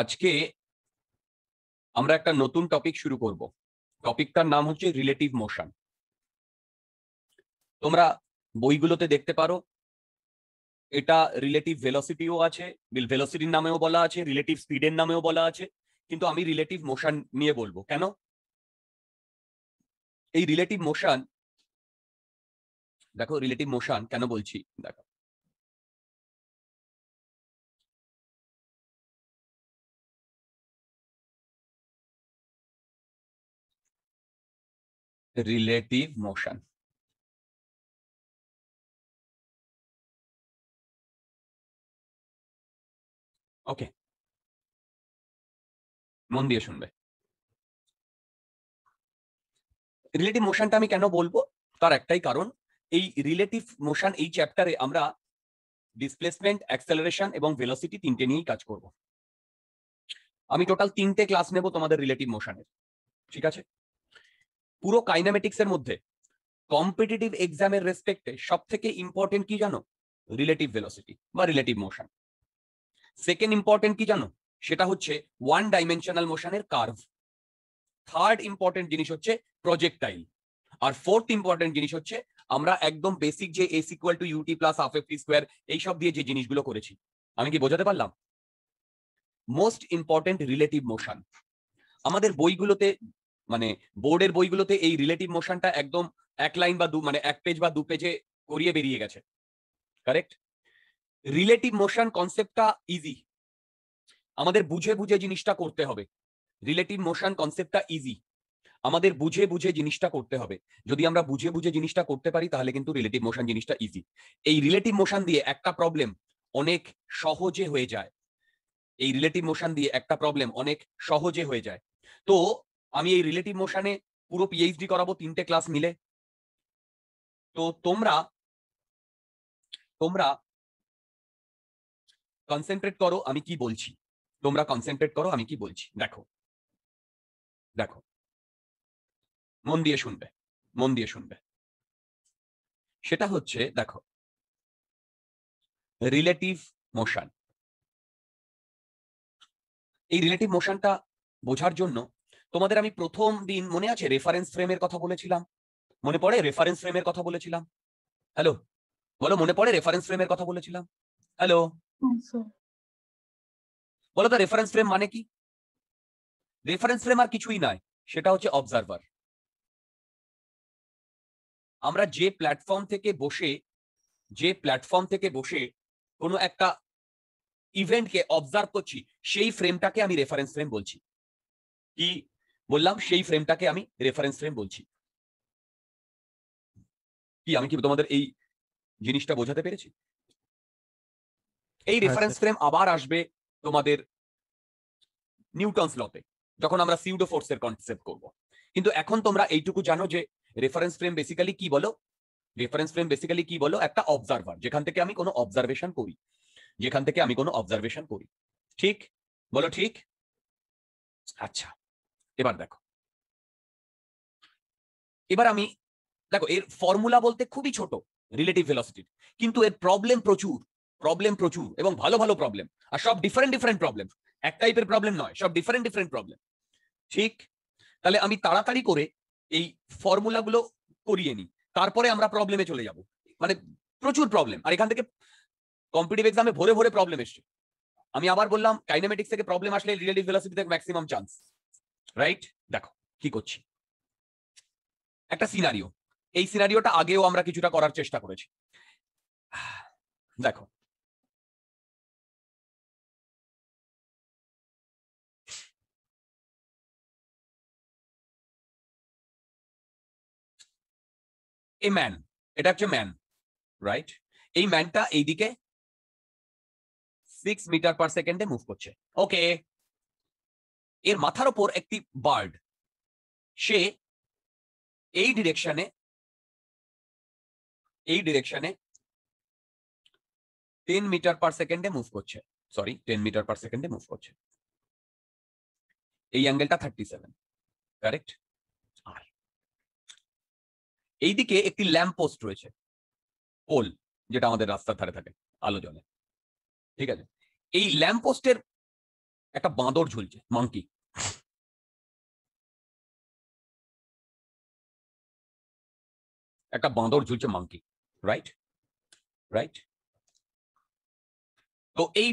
আজকে আমরা একটা নতুন টপিক শুরু করব টপিকটার নাম হচ্ছে রিলেটিভ মোশন তোমরা বইগুলোতে দেখতে পারো এটা রিলেটিভ ভেলোসিটিও আছে ভেলোসিটির নামেও বলা আছে রিলেটিভ স্পিডের নামেও বলা আছে কিন্তু আমি রিলেটিভ মোশন নিয়ে বলবো কেন এই রিলেটিভ মোশন দেখো রিলেটিভ মোশন কেন বলছি দেখো relative motion. ওকে মন দিয়ে শুনবে রিলেটিভ মোশনটা আমি কেন বলবো তার একটাই কারণ এই রিলেটিভ মোশন এই চ্যাপ্টারে আমরা ডিসপ্লেসমেন্ট অ্যাক্সেলারেশন এবং ভেলোসিটি তিনটে নিয়েই কাজ করব আমি টোটাল তিনটে ক্লাস নেব তোমাদের রিলেটিভ মোশনের ঠিক আছে পুরো কাইনামেটিক্স এর মধ্যে কম্পিটিটিভ এক্সামের রেসপেক্টে সব থেকে ইম্পর্টেন্ট কি জানো রিলেটিভ ভেলোসিটি বা রিলেটিভ মোশন সেকেন্ড ইম্পর্টেন্ট কি জানো সেটা হচ্ছে ওয়ান ডাইমেনশনাল মোশনের কার্ভ থার্ড ইম্পর্টেন্ট জিনিস হচ্ছে প্রজেক্টাইল আর ফোর্থ ইম্পর্টেন্ট জিনিস হচ্ছে আমরা একদম বেসিক যে S equal to UT plus half FT square এইসব দিয়ে যে জিনিসগুলো করেছি আমি কি বোঝাতে পারলাম মোস্ট ইম্পর্টেন্ট রিলেটিভ মোশন আমাদের বইগুলোতে মানে বোর্ডের বইগুলোতে এই রিলেটিভ মোশনটা একদম এক লাইন বা দু মানে এক পেজ বা দু পেজে করিয়ে বেরিয়ে গেছে কারেক্ট রিলেটিভ মোশন কনসেপ্টটা ইজি আমাদের বুঝে বুঝে জিনিসটা করতে হবে রিলেটিভ মোশন কনসেপ্টটা ইজি আমাদের বুঝে বুঝে জিনিসটা করতে হবে যদি আমরা বুঝে বুঝে জিনিসটা করতে পারি তাহলে কিন্তু রিলেটিভ মোশন জিনিসটা ইজি এই রিলেটিভ মোশন দিয়ে একটা প্রবলেম অনেক সহজে হয়ে যায় এই রিলেটিভ মোশন দিয়ে একটা প্রবলেম অনেক সহজে হয়ে যায় তো আমি এই রিলেটিভ মোশনে পুরো পিএইচডি করাবো তিনটে ক্লাস মিলে তো তোমরা তোমরা কনসেন্ট্রেট করো আমি কি বলছি তোমরা কনসেন্ট্রেট করো আমি কি বলছি দেখো দেখো মন দিয়ে শুনবে মন দিয়ে শুনবে সেটা হচ্ছে দেখো রিলেটিভ মোশন এই রিলেটিভ মোশনটা বোঝার জন্য তোমাদের আমি প্রথম দিন মনে আছে রেফারেন্স ফ্রেমের কথা বলেছিলাম মনে পড়ে রেফারেন্স ফ্রেমের কথা বলেছিলাম হ্যালো বলো মনে পড়ে রেফারেন্স ফ্রেমের কথা বলেছিলাম হ্যালো বলো তো রেফারেন্স ফ্রেম মানে কি রেফারেন্স ফ্রেম আর কিছুই নয় সেটা হচ্ছে অবজারভার আমরা যে প্ল্যাটফর্ম থেকে বসে যে প্ল্যাটফর্ম থেকে বসে কোনো একটা ইভেন্টকে অবজার্ভ করছি সেই ফ্রেমটাকে আমি রেফারেন্স ফ্রেম বলছি কি বললাম সেই ফ্রেমটাকে আমি রেফারেন্স ফ্রেম বলছি কি আমি কি তোমাদের এই জিনিসটা বোঝাতে পেরেছি এই রেফারেন্স হ্যাঁ, ফ্রেম আবার আসবে তোমাদের নিউটনস লতে যখন আমরা সিউডো এর কনসেপ্ট করবো কিন্তু এখন তোমরা এইটুকু জানো যে রেফারেন্স ফ্রেম বেসিক্যালি কি বলো রেফারেন্স ফ্রেম বেসিক্যালি কি বলো একটা অবজারভার যেখান থেকে আমি কোনো অবজারভেশন করি যেখান থেকে আমি কোনো অবজারভেশন করি ঠিক বলো ঠিক আচ্ছা এবার দেখো এবার আমি দেখো এর ফর্মুলা বলতে খুবই ছোট রিলেটিভ ভেলোসিটি কিন্তু এর প্রবলেম প্রচুর প্রবলেম প্রচুর এবং ভালো ভালো প্রবলেম আর সব ডিফারেন্ট ডিফারেন্ট প্রবলেম এক টাইপের প্রবলেম নয় সব ডিফারেন্ট ডিফারেন্ট প্রবলেম ঠিক তাহলে আমি তাড়াতাড়ি করে এই ফর্মুলাগুলো করিয়ে নিই তারপরে আমরা প্রবলেমে চলে যাব মানে প্রচুর প্রবলেম আর এখান থেকে কম্পিটিভ এক্সামে ভরে ভরে প্রবলেম এসছে আমি আবার বললাম কাইনামেটিক্স থেকে প্রবলেম আসলে রিলেটিভ ভেলোসিটি থেকে ম্যাক্সিমাম চান্স রাইট দেখো কি করছি একটা সিনারিও এই সিনারিওটা আগেও আমরা কিছুটা করার চেষ্টা করেছি দেখো এ ম্যান এটা হচ্ছে ম্যান রাইট এই ম্যানটা এইদিকে সিক্স মিটার পার সেকেন্ডে মুভ করছে ওকে এর মাথার ওপর একটি বার্ড সে এই ডিরেকশনে এই ডিরেকশনে টেন মিটার পার সেকেন্ডে মুভ করছে সরি টেন মিটার পার সেকেন্ডে মুভ করছে এই অ্যাঙ্গেলটা থার্টি সেভেন কারেক্ট আর এইদিকে একটি ল্যাম্প পোস্ট রয়েছে পোল যেটা আমাদের রাস্তার ধারে থাকে আলো জলে ঠিক আছে এই ল্যাম্প পোস্টের একটা বাঁদর ঝুলছে মাংকি একটা বাঁদর ঝুলছে মাংকি রাইট রাইট তো এই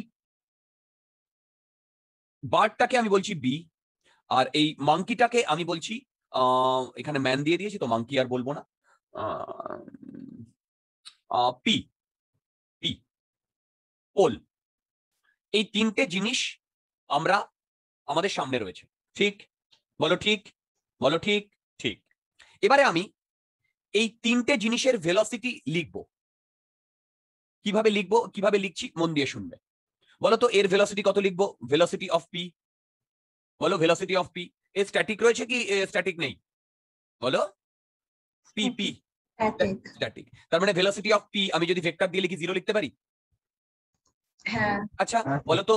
বার্ডটাকে আমি বলছি বি আর এই মাংকিটাকে আমি বলছি এখানে ম্যান দিয়ে দিয়েছি তো মাংকি আর বলবো না পি পি পোল এই তিনটে জিনিস আমরা আমাদের সামনে রয়েছে ঠিক বলো ঠিক বলো ঠিক ঠিক এবারে আমি এই তিনটে জিনিসের ভেলোসিটি লিখব কিভাবে লিখব কিভাবে লিখছি মন দিয়ে শুনবে বলো তো এর ভেলোসিটি কত লিখবো ভেলোসিটি অফ পি বলো ভেলোসিটি অফ পি এ স্ট্যাটিক রয়েছে কি স্ট্যাটিক নেই বলো পি পি স্ট্যাটিক তার মানে ভেলোসিটি অফ পি আমি যদি ভেক্টর দিয়ে লিখি জিরো লিখতে পারি হ্যাঁ। আচ্ছা হ্যাঁ। বলো তো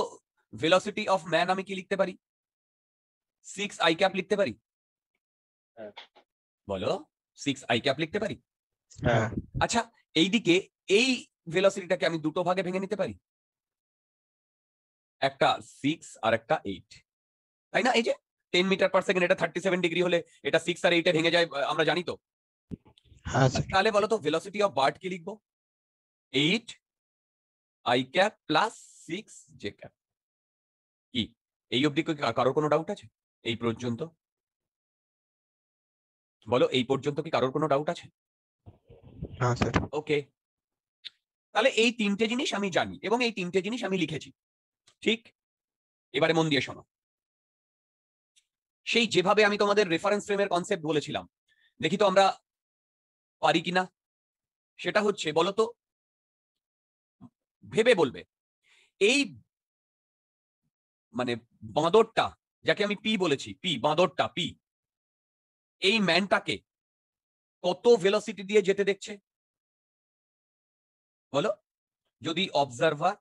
ভেলোসিটি অফ ম্যান আমি কি লিখতে পারি সিক্স আই ক্যাপ লিখতে পারি হ্যাঁ। বলো সিক্স আই ক্যাপ লিখতে পারি হ্যাঁ। আচ্ছা এইদিকে এই ভেলোসিটিটাকে আমি দুটো ভাগে ভেঙে নিতে পারি একটা সিক্স আর একটা এইট তাই না এই যে টেন মিটার পার সেকেন্ড এটা থার্টি সেভেন ডিগ্রি হলে এটা সিক্স আর এইটে ভেঙে যায় আমরা জানি তো হ্যাঁ, তাহলে বলো তো ভেলোসিটি অফ বার্ড কি লিখবো eight I cap plus six J cap এই অবধি কারোর কোনো ডাউট আছে এই পর্যন্ত বলো এই পর্যন্ত কি কারোর কোনো ডাউট আছে ওকে তাহলে এই তিনটে জিনিস আমি জানি এবং এই তিনটে জিনিস আমি লিখেছি ঠিক এবারে মন দিয়ে শোনো সেই যেভাবে আমি তোমাদের রেফারেন্স ফ্রেমের কনসেপ্ট বলেছিলাম দেখি তো আমরা পারি কিনা সেটা হচ্ছে বলতো ভেবে বলবে এই মানে বাঁদরটা যাকে আমি পি বলেছি পি বাঁদরটা পি এই ম্যানটাকে কত ভেলোসিটি দিয়ে যেতে দেখছে বলো যদি অবজারভার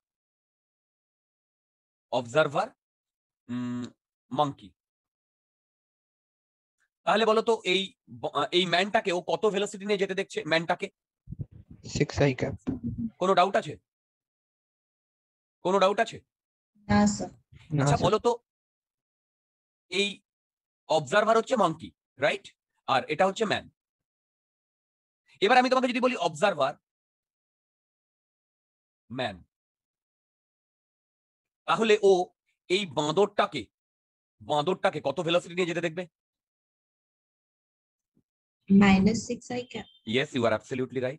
অবজারভার মাংকি তাহলে বলো তো এই এই ম্যানটাকে ও কত ভেলোসিটি নিয়ে যেতে দেখছে ম্যানটাকে সিক্স আই ক্যাপ কোনো ডাউট আছে কোনো ডাউট আছে না স্যার আচ্ছা বলো তো এই অবজারভার হচ্ছে মাংকি রাইট আর এটা হচ্ছে ম্যান এবার আমি তোমাকে যদি বলি অবজারভার ম্যান তাহলে ও এই বাঁদরটাকে বাঁদরটাকে কত ভেলোসিটি নিয়ে যেতে দেখবে minus 6 i cap. Yes, you are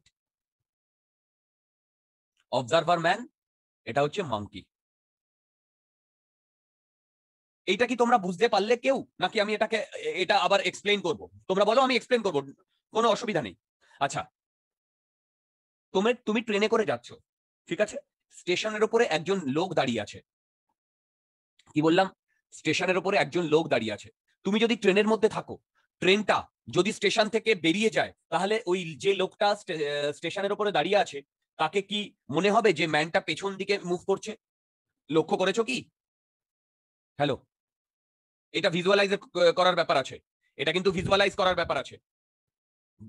এটা হচ্ছে monkey. এইটা কি তোমরা বুঝতে পারলে কেউ নাকি আমি এটাকে এটা আবার এক্সপ্লেন করব তোমরা বলো আমি এক্সপ্লেন করব কোনো অসুবিধা নেই আচ্ছা তোমার তুমি ট্রেনে করে যাচ্ছ ঠিক আছে স্টেশনের উপরে একজন লোক দাঁড়িয়ে আছে কি বললাম স্টেশনের উপরে একজন লোক দাঁড়িয়ে আছে তুমি যদি ট্রেনের মধ্যে থাকো ট্রেনটা যদি স্টেশন থেকে বেরিয়ে যায় তাহলে ওই যে লোকটা স্টেশনের উপরে দাঁড়িয়ে আছে তাকে কি মনে হবে যে ম্যানটা পেছন দিকে মুভ করছে লক্ষ্য করেছো কি হ্যালো এটা ভিজুয়ালাইজ করার ব্যাপার আছে এটা কিন্তু ভিজুয়ালাইজ করার ব্যাপার আছে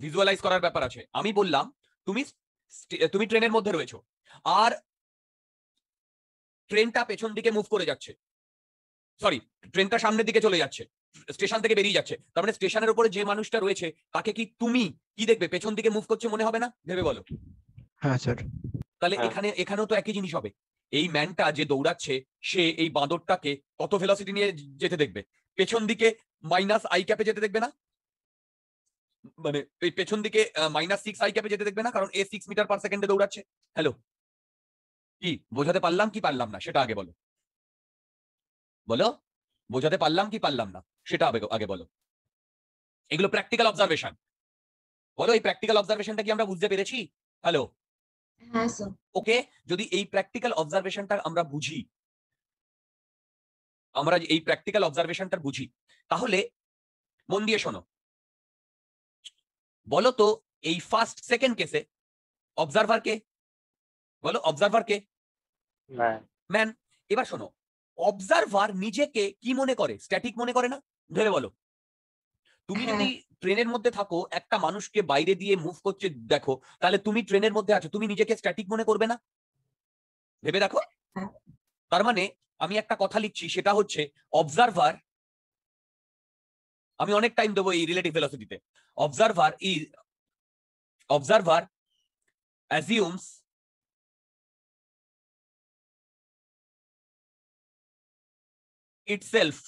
ভিজুয়ালাইজ করার ব্যাপার আছে আমি বললাম তুমি তুমি ট্রেনের মধ্যে রয়েছো আর ট্রেনটা পেছন দিকে মুভ করে যাচ্ছে সরি ট্রেনটা সামনের দিকে চলে যাচ্ছে স্টেশন থেকে বেরিয়ে যাচ্ছে তার মানে স্টেশনের উপরে যে মানুষটা রয়েছে তাকে কি তুমি কি দেখবে পেছন দিকে মুভ করছে মনে হবে না ভেবে বলো হ্যাঁ স্যার তাহলে হ্যাঁ। এখানে এখানেও তো একই জিনিস হবে এই ম্যানটা যে দৌড়াচ্ছে সে এই বাঁদরটাকে কত ভেলোসিটি নিয়ে যেতে দেখবে পেছন দিকে মাইনাস আই ক্যাপে যেতে দেখবে না মানে এই পেছন দিকে মাইনাস সিক্স আই ক্যাপে যেতে দেখবে না কারণ এ সিক্স মিটার পার সেকেন্ডে দৌড়াচ্ছে হ্যালো কি বোঝাতে পারলাম কি পারলাম না সেটা আগে বলো বলো বোঝাতে পারলাম কি পারলাম না সেটা আগে বলো এগুলো প্র্যাকটিক্যাল অবজারভেশন বলো এই প্র্যাকটিক্যাল অবজারভেশনটা কি আমরা বুঝতে পেরেছি হ্যালো হ্যাঁ, ওকে যদি এই প্র্যাকটিক্যাল অবজারভেশনটা আমরা বুঝি আমরা এই প্র্যাকটিক্যাল অবজারভেশনটা বুঝি তাহলে মন দিয়ে শোনো বলো তো এই ফার্স্ট সেকেন্ড কেসে অবজারভার কে বলো অবজারভার কে ম্যান এবার শোনো অবজারভার নিজেকে কি মনে করে স্ট্যাটিক মনে করে না ধরে বলো তুমি যদি হ্যাঁ। ট্রেনের মধ্যে থাকো একটা মানুষকে বাইরে দিয়ে মুভ করছে দেখো তাহলে তুমি ট্রেনের মধ্যে আছো তুমি নিজেকে স্ট্যাটিক মনে করবে না ভেবে দেখো হ্যাঁ। তার মানে আমি একটা কথা লিখছি সেটা হচ্ছে অবজারভার আমি অনেক টাইম দেবো এই রিলেটিভ ফিলসফিতে অবজারভার ই observer assumes itself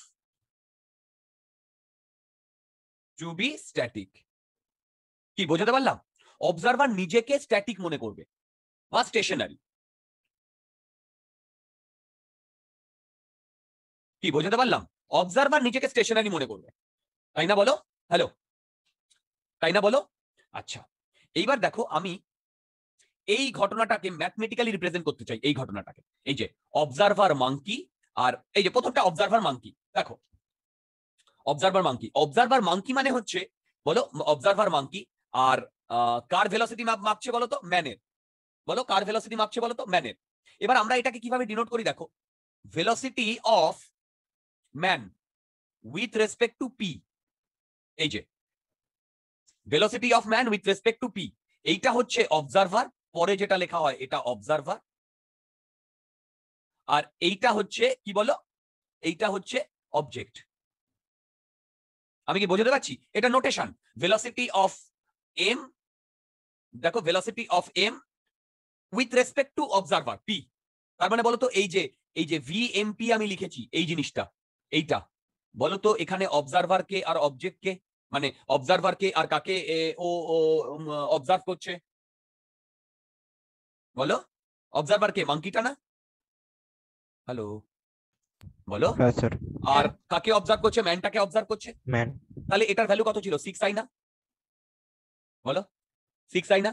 to be static কি বোঝাতে পারলাম অবজারভার নিজেকে স্ট্যাটিক মনে করবে বা স্টেশনারি কি বোঝাতে পারলাম অবজারভার নিজেকে স্টেশনারি মনে করবে তাই না বলো হ্যালো তাই না বলো আচ্ছা এইবার দেখো আমি এই ঘটনাটাকে ম্যাথমেটিক্যালি রিপ্রেজেন্ট করতে চাই এই ঘটনাটাকে এই যে অবজারভার মাংকি আর এই যে প্রথমটা অবজারভার মাংকি দেখো অবজারভার মাংকি অবজারভার মাংকি মানে হচ্ছে বলো অবজারভার মাংকি আর কার ভেলোসিটি মাপ মাপছে বলো তো ম্যানের বলো কার ভেলোসিটি মাপছে বলো তো ম্যানের এবার আমরা এটাকে কিভাবে ডিনোট করি দেখো velocity of man with respect to P এই যে velocity of man with respect to P এইটা হচ্ছে অবজারভার পরে যেটা লেখা হয় এটা অবজারভার আর এইটা হচ্ছে কি বলো এইটা হচ্ছে অবজেক্ট আমি কি বোঝাতে পারছি এটা নোটেশন ভেলোসিটি অফ এম দেখো velocity of M with respect to observer P তার মানে বলতো এই যে এই যে ভি এম পি আমি লিখেছি এই জিনিসটা এইটা বলতো এখানে অবজারভারকে আর অবজেক্টকে মানে অবজারভারকে আর কাকে ও অবজার্ভ করছে বলো অবজারভারকে মাংকিটা না হ্যালো বলো হ্যাঁ, আর কাকে অবজার্ভ করছে ম্যানটাকে অবজার্ভ করছে ম্যান তাহলে এটার ভ্যালু কত ছিল সিক্স আই না বলো সিক্স আই না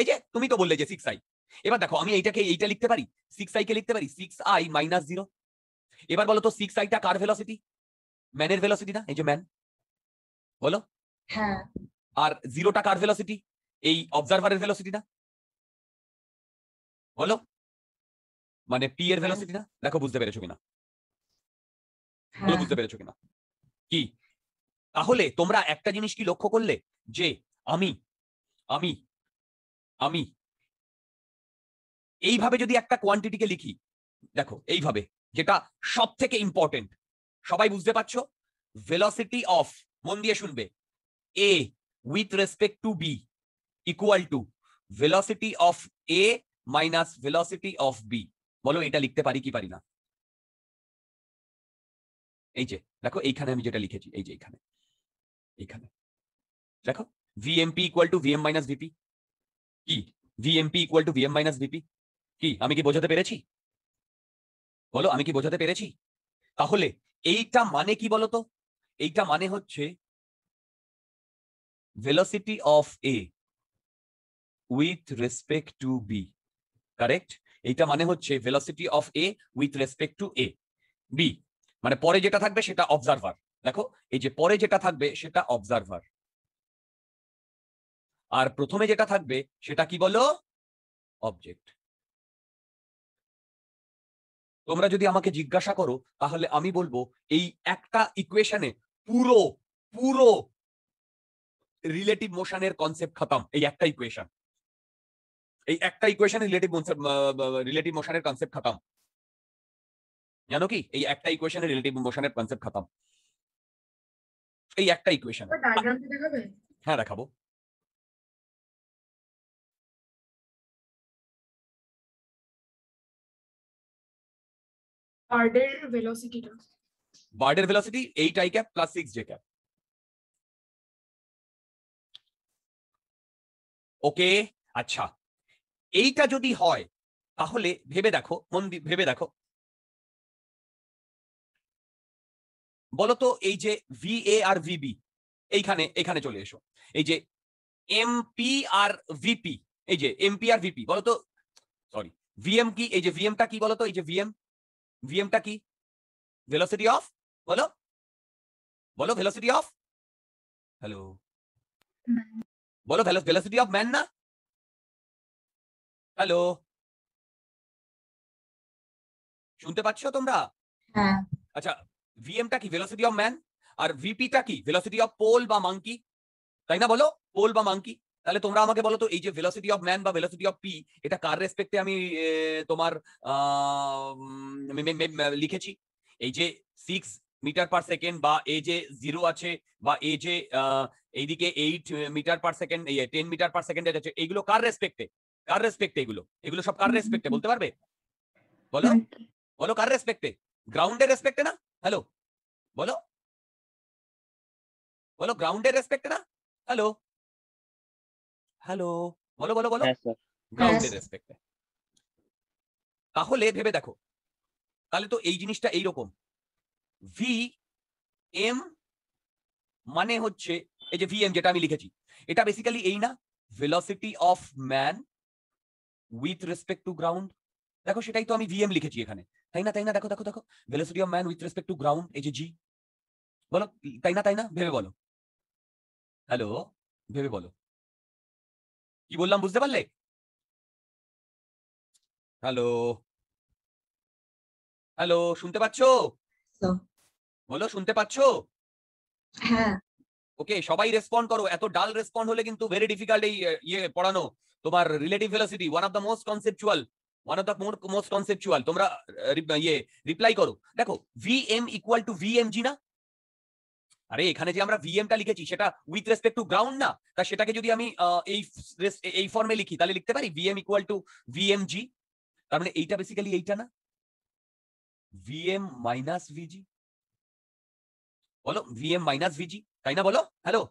এই যে তুমি তো বললে যে সিক্স আই এবার দেখো আমি এইটাকে এইটা লিখতে পারি সিক্স আই কে লিখতে পারি সিক্স আই মাইনাস জিরো এবার বলো তো সিক্স আইটা কার ভেলোসিটি ম্যানের ভেলোসিটি না এই যে ম্যান বলো হ্যাঁ আর জিরোটা কার ভেলোসিটি এই অবজারভারের ভেলোসিটি না বলো মানে পি এর ভেলোসিটি হ্যাঁ। না দেখো বুঝতে পেরেছো কিনা বলে হ্যাঁ। বুঝতে পেরেছো কিনা কি তাহলে তোমরা একটা জিনিস কি লক্ষ্য করলে যে আমি আমি আমি এইভাবে যদি একটা কোয়ান্টিটিকে লিখি দেখো এইভাবে যেটা সব থেকে ইম্পর্টেন্ট সবাই বুঝতে পারছো ভেলোসিটি অফ মন দিয়ে শুনবে A with respect to B equal to velocity of A minus velocity of B বলো এটা লিখতে পারি কি পারি না এই যে দেখো এইখানে আমি যেটা লিখেছি এই যে এইখানে এইখানে দেখো VMP equal to VM minus VP কি VMP equal to VM minus VP কি আমি কি বোঝাতে পেরেছি বলো আমি কি বোঝাতে পেরেছি তাহলে এইটা মানে কি বলতো এইটা মানে হচ্ছে velocity of A with respect to B correct এইটা মানে হচ্ছে velocity of A with respect to A B মানে পরে যেটা থাকবে সেটা অবজারভার দেখো এই যে পরে যেটা থাকবে সেটা অবজারভার আর প্রথমে যেটা থাকবে সেটা কি বলো অবজেক্ট তোমরা যদি আমাকে জিজ্ঞাসা করো তাহলে আমি বলবো এই একটা ইকুয়েশনে পুরো পুরো রিলেটিভ মোশনের কনসেপ্ট খতম এই একটা ইকুয়েশন এই একটা ইকুয়েশন রিলেটিভ রিলেটিভ মোশনের কনসেপ্ট খতম জানো কি এই একটা ইকুয়েশনে রিলেটিভ মোশনের কনসেপ্ট খতম এই একটা ইকুয়েশন হ্যাঁ দেখাবো বার্ডের velocity 8 i cap plus 6 j cap okay আচ্ছা এইটা যদি হয় তাহলে ভেবে দেখো মন ভেবে দেখো বলতো এই যে ভি এ আর ভিবি এইখানে এখানে চলে এসো এই যে এমপি আর ভিপি এই যে এমপি আর ভিপি বলতো সরি ভিএম কি এই যে ভিএমটা কি বলতো এই যে ভিএম ভিএমটা কি ভেলোসিটি অফ বলো বলো ভেলোসিটি অফ হ্যালো বলো ভেলোসিটি অফ ম্যান না হ্যালো শুনতে পাচ্ছ তোমরা হ্যাঁ। আচ্ছা ভিএমটা কি ভেলোসিটি অফ ম্যান আর ভিপিটা কি ভেলোসিটি অফ পোল বা মাংকি তাই না বলো পোল বা মাংকি তাহলে তোমরা আমাকে বলো তো এই যে ভেলোসিটি অফ ম্যান বা ভেলোসিটি অফ পি এটা কার রেসপেক্টে আমি তোমার লিখেছি এই যে সিক্স মিটার পার সেকেন্ড বা এই যে জিরো আছে বা এই যে এইদিকে eight metre per second ten metre per second আছে এইগুলো কার রেসপেক্টে কার রেসপেক্টে এগুলো এগুলো সব কার রেসপেক্টে বলতে পারবে বলো বলো কার রেসপেক্টে গ্রাউন্ডের রেসপেক্টে না হ্যালো বলো বলো গ্রাউন্ডের রেসপেক্টে না হ্যালো হ্যালো বলো বলো বলো গ্রাউন্ডের রেসপেক্টে তাহলে ভেবে দেখো তাহলে তো এই জিনিসটা এইরকম ভি এম মানে হচ্ছে এই যে ভি এম যেটা আমি লিখেছি এটা বেসিক্যালি এই না velocity of man with respect to ground দেখো সেটাই তো আমি ভিএম লিখেছি এখানে তাই না তাই না দেখো দেখো দেখো velocity of man with respect to ground এই যে জি বলো তাই না তাই না ভেবে বলো হ্যালো ভেবে বলো কি বললাম বুঝতে পারলে হ্যালো হ্যালো শুনতে পাচ্ছ বলো শুনতে পাচ্ছ হ্যাঁ ওকে সবাই রেসপন্ড করো এত ডাল রেসপন্ড হলে কিন্তু ভেরি ডিফিকাল্ট এই ইয়ে, ইয়ে পড়ানো তোমার relative velocity one of the most conceptual one of the more most conceptual তোমরা ইয়ে রিপ্লাই করো দেখো ভিএম ইকুয়াল টু জি না আরে এখানে যে আমরা ভিএমটা লিখেছি সেটা উইথ রেসপেক্ট টু গ্রাউন্ড না তা সেটাকে যদি আমি এই এই ফর্মে লিখি তাহলে লিখতে পারি ভিএম ইকুয়াল টু জি তার মানে এইটা বেসিক্যালি এইটা না ভিএম মাইনাস ভিজি বলো ভিএম মাইনাস ভিজি তাই না বলো হ্যালো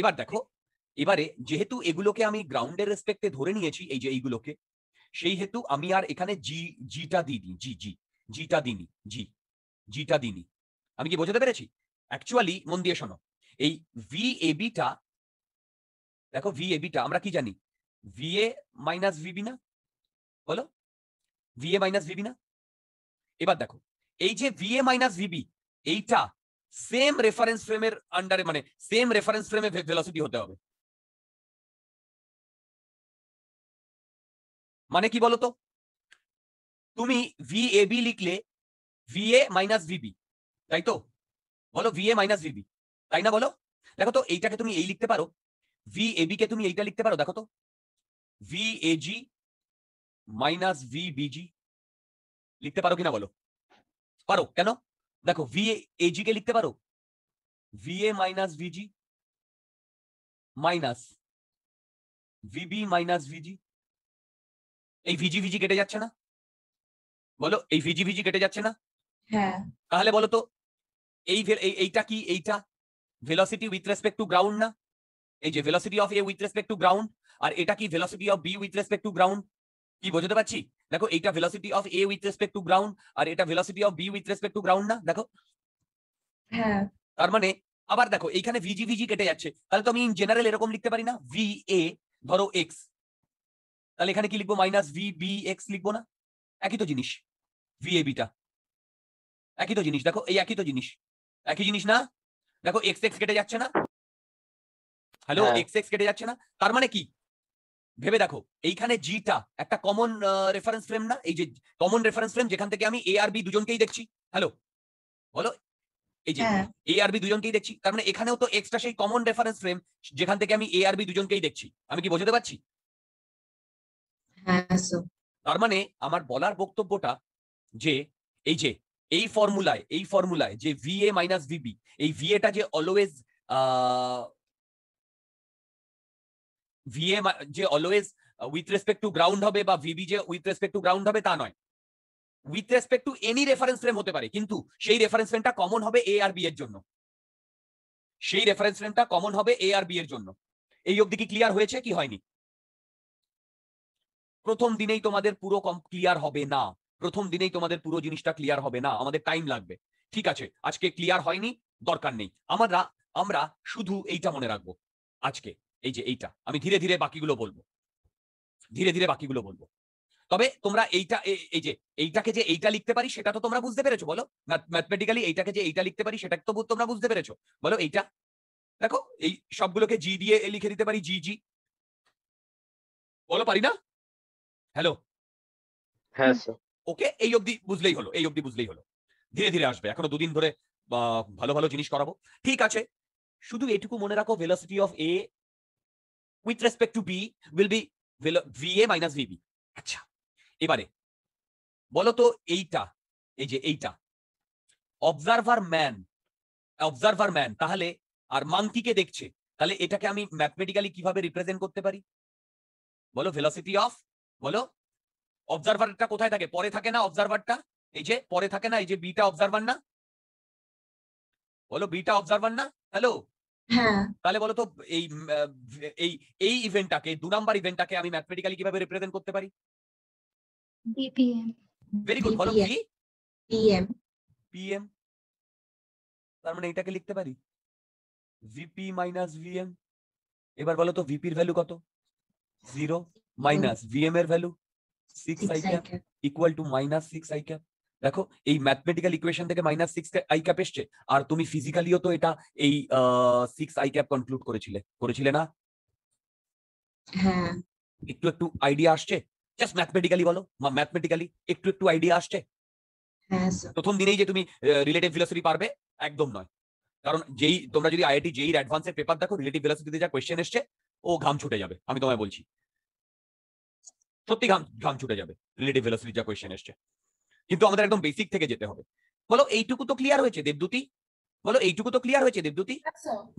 এবার দেখো এবারে যেহেতু এগুলোকে আমি গ্রাউন্ডের রেসপেক্টে ধরে নিয়েছি এই যে এইগুলোকে সেই হেতু আমি আর এখানে জি জিটা দিইনি জি জি জিটা দিইনি জি জিটা দিইনি আমি কি বোঝাতে পেরেছি অ্যাকচুয়ালি মন দিয়ে শোনো এই ভি এবিটা দেখো ভি এবিটা আমরা কি জানি ভি এ মাইনাস ভিবি না বলো ভি এ মাইনাস ভিবি না এবার দেখো এই যে ভি এ মাইনাস ভিবি এইটা সেম রেফারেন্স ফ্রেমের আন্ডারে মানে সেম রেফারেন্স ফ্রেমে ভেলোসিটি হতে হবে মানে কি বলতো তুমি ভি এ বি লিখলে ভিএ মাইনাস ভিবি তাই তো বলো ভিএ মাইনাস ভিবি তাই না বলো দেখো তো এইটাকে তুমি এই লিখতে পারো ভি বি কে তুমি এইটা লিখতে পারো দেখো তো V A G minus V G লিখতে পারো কিনা বলো পারো কেন দেখো ভি এ জি কে লিখতে পারো VA minus VG minus VB minus VG এই ভিজি ভিজি কেটে যাচ্ছে না বলো এই ভিজি ভিজি কেটে যাচ্ছে না হ্যাঁ তাহলে বলো তো এই এইটা কি এইটা velocity with respect to ground না এই যে velocity of A with respect to ground আর এটা কি velocity of B with respect to ground কি বোঝাতে পারছি দেখো এইটা velocity of A with respect to ground আর এটা velocity of B with respect to ground না দেখো হ্যাঁ তার মানে আবার দেখো এইখানে ভিজি ভিজি কেটে যাচ্ছে তাহলে তো আমি ইন জেনারেল এরকম লিখতে পারি না ভি এ ধরো এক্স তাহলে এখানে কি লিখবো মাইনাস ভি বি এক্স লিখবো না একই তো জিনিস ভি এ বিটা একই তো জিনিস দেখো এই একই তো জিনিস একই জিনিস না দেখো এক্স এক্স কেটে যাচ্ছে না হ্যালো এক্স এক্স কেটে যাচ্ছে না তার মানে কি ভেবে দেখো এইখানে জিটা একটা কমন রেফারেন্স ফ্রেম না এই যে কমন রেফারেন্স ফ্রেম যেখান থেকে আমি এ আর বি দুজনকেই দেখছি হ্যালো বলো এই যে এ হ্যাঁ। আর বি দুজনকেই দেখছি তার মানে এখানেও তো এক্সট্রা সেই কমন রেফারেন্স ফ্রেম যেখান থেকে আমি এ আর বি দুজনকেই দেখছি আমি কি বোঝাতে পারছি হ্যাঁ, হ্যাঁ, তার মানে আমার বলার বক্তব্যটা যে এই যে এই ফর্মুলায় এই ফর্মুলায় যে ভিএ এ মাইনাস ভিবি এই ভি এটা যে অলওয়েজ ভি যে always with respect to ground হবে বা ভিবি যে উইথ রেসপেক্ট টু গ্রাউন্ড হবে তা নয় with respect to any reference frame হতে পারে কিন্তু সেই রেফারেন্স ফ্রেমটা কমন হবে এ আর বি এর জন্য সেই রেফারেন্স ফ্রেমটা কমন হবে এ আর বি এর জন্য এই অবধি কি ক্লিয়ার হয়েছে কি হয়নি প্রথম দিনেই তোমাদের পুরো ক্লিয়ার হবে না প্রথম দিনেই তোমাদের পুরো জিনিসটা ক্লিয়ার হবে না আমাদের টাইম লাগবে ঠিক আছে আজকে ক্লিয়ার হয়নি দরকার নেই আমরা আমরা শুধু এইটা মনে রাখবো আজকে এই যে এইটা আমি ধীরে ধীরে বাকিগুলো বলবো ধীরে ধীরে বাকিগুলো বলবো তবে তোমরা এইটা এই যে এইটাকে যে এইটা লিখতে পারি সেটা তো তোমরা বুঝতে পেরেছো বলো ম্যাথমেটিক্যালি এইটাকে যে এইটা লিখতে পারি সেটা তো তোমরা বুঝতে পেরেছো বলো এইটা দেখো এই সবগুলোকে জি দিয়ে লিখে দিতে পারি জি জি বলো পারি না হ্যালো হ্যাঁ স্যার ওকে এই অবধি বুঝলেই হলো এই অবধি বুঝলেই হলো ধীরে ধীরে আসবে এখনো দুদিন ধরে ভালো ভালো জিনিস করাবো ঠিক আছে শুধু এটুকু মনে রাখো velocity of A with respect to B will be V A minus VB আচ্ছা এবারে বলো তো এইটা এই যে এইটা অবজারভার ম্যান অবজারভার ম্যান তাহলে আর মাংকিকে দেখছে তাহলে এটাকে আমি ম্যাথমেটিক্যালি কিভাবে রিপ্রেজেন্ট করতে পারি বলো ভেলোসিটি অফ বলো অবজারভারটা কোথায় থাকে পরে থাকে না অবজারভারটা এই যে পরে থাকে না এই যে বিটা অবজারভার না বলো বিটা অবজারভার না হ্যালো তাহলে বলো তো এই এই এই ইভেন্টটাকে দু নাম্বার ইভেন্টটাকে আমি ম্যাথমেটিক্যালি কিভাবে রিপ্রেজেন্ট করতে পারি ভেরি গুড বলো কি পিএম পিএম তার মানে এটাকে লিখতে পারি ভিপি মাইনাস ভিএম এবার বলো তো ভিপির ভ্যালু কত জিরো মাইনাস ভিএম এর value six I cap equal to minus six I cap দেখো এই ম্যাথমেটিক্যাল ইকুয়েশন থেকে মাইনাস সিক্স আই ক্যাপ এসছে আর তুমি ফিজিক্যালিও তো এটা এই সিক্স আই ক্যাপ কনক্লুড করেছিলে করেছিলে না হ্যাঁ। একটু একটু আইডিয়া আসছে জাস্ট ম্যাথমেটিক্যালি বলো ম্যাথমেটিক্যালি একটু একটু আইডিয়া আসছে হ্যাঁ, প্রথম দিনেই যে তুমি রিলেটিভ ফিলোসফি পারবে একদম নয় কারণ যেই তোমরা যদি আইআইটি যেই অ্যাডভান্সের পেপার দেখো রিলেটিভ ভেলোসিটিতে যা কোয়েশ্চেন এসছে ও ঘাম ছুটে যাবে আমি তোমায় বলছি সত্যি ঘাম ঘাম ছুটে যাবে রিলেটিভ ভেলোসিটি যা কোয়েশ্চেন এসছে কিন্তু আমাদের একদম বেসিক থেকে যেতে হবে বলো এইটুকু তো ক্লিয়ার হয়েছে দেবদূতি বলো এইটুকু তো ক্লিয়ার হয়েছে দেবদূতি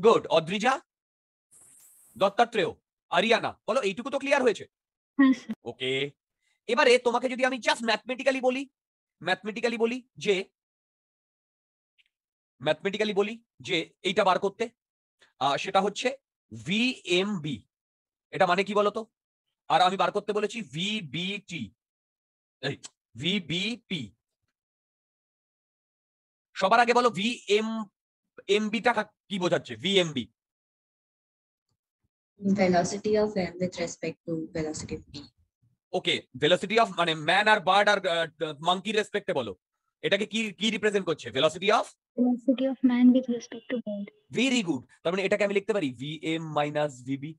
গুড অদ্রিজা দত্তাত্রেয় আরিয়ানা বলো এইটুকু তো ক্লিয়ার হয়েছে ওকে হ্যাঁ, এবারে তোমাকে যদি আমি জাস্ট ম্যাথমেটিক্যালি বলি ম্যাথমেটিক্যালি বলি যে ম্যাথমেটিক্যালি বলি যে এইটা বার করতে সেটা হচ্ছে ভিএমবি এটা মানে কি বলতো আর আমি বার করতে বলেছি ভিবিটি এই ভিবিপি সবার আগে বলো ভিএম এমবিটা কি বোঝাচ্ছে VMB velocity of m with respect to velocity of v okay velocity of মানে ম্যান আর বার্ড আর মাঙ্কির রেসপেক্টে বলো এটাকে কি কি রিপ্রেজেন্ট করছে velocity of velocity of man with respect to bird very good তার মানে এটাকে আমি লিখতে পারি ভিএম মাইনাস ভিবি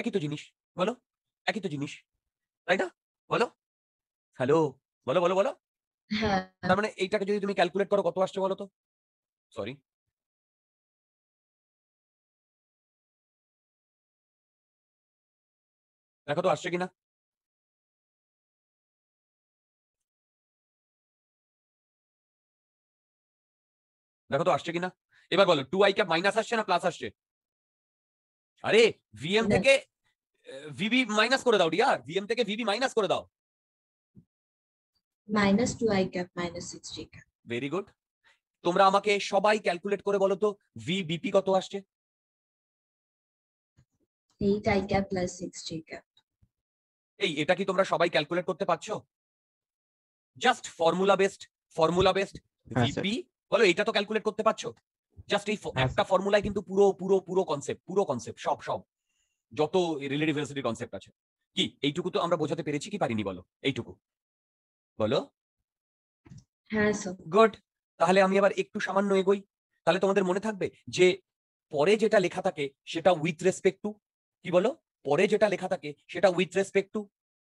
একই তো জিনিস বলো একই তো জিনিস তাই না বলো হ্যালো বলো বলো বলো হ্যাঁ। তার মানে এইটাকে যদি তুমি ক্যালকুলেট করো কত আসছে বলো তো সরি দেখো তো আসছে কিনা দেখো তো আসছে কিনা এবার বলো টু আই ক্যাপ মাইনাস আসছে না প্লাস আসছে আরে ভিএম হ্যাঁ। থেকে ভিবি মাইনাস করে দাও ডিয়ার ভিএম থেকে ভিবি মাইনাস করে দাও minus two I cap minus six G cap very good তোমরা আমাকে সবাই ক্যালকুলেট করে বলো তো ভি বিপি কত আসছে eight I cap plus six G cap এই এটা কি তোমরা সবাই ক্যালকুলেট করতে পারছো just formula based formula based VP বলো এটা তো ক্যালকুলেট করতে পারছো জাস্ট এই হ্যাঁ, একটা ফর্মুলায় কিন্তু পুরো পুরো পুরো কনসেপ্ট পুরো কনসেপ্ট সব সব যত রিলেটিভ ভেলোসিটির কনসেপ্ট আছে কি এইটুকু তো আমরা বোঝাতে পেরেছি কি পারিনি বলো এইটুকু বলো হ্যাঁ গুড তাহলে আমি আবার একটু সামান্য এগোই তাহলে তোমাদের মনে থাকবে যে পরে যেটা লেখা থাকে সেটা উইথ রেসপেক্ট টু কি বলো পরে যেটা লেখা থাকে সেটা উইথ রেসপেক্ট টু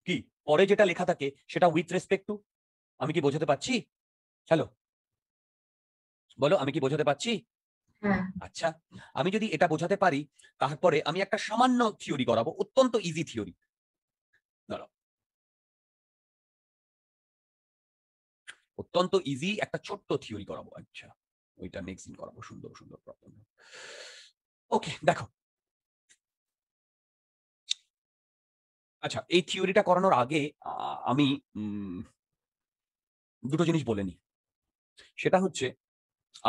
কি পরে যেটা লেখা থাকে সেটা উইথ রেসপেক্ট টু আমি কি বোঝাতে পারছি হ্যালো বলো আমি কি বোঝাতে পারছি হ্যাঁ। আচ্ছা আমি যদি এটা বোঝাতে পারি তারপরে আমি একটা সামান্য থিওরি করাবো অত্যন্ত ইজি থিওরি ধরো অত্যন্ত ইজি একটা ছোট্ট থিওরি করাবো আচ্ছা ওইটা নেক্সট দিন করাবো সুন্দর সুন্দর প্রবলেম ওকে দেখো আচ্ছা এই থিওরিটা করানোর আগে আমি দুটো জিনিস বলে নিই সেটা হচ্ছে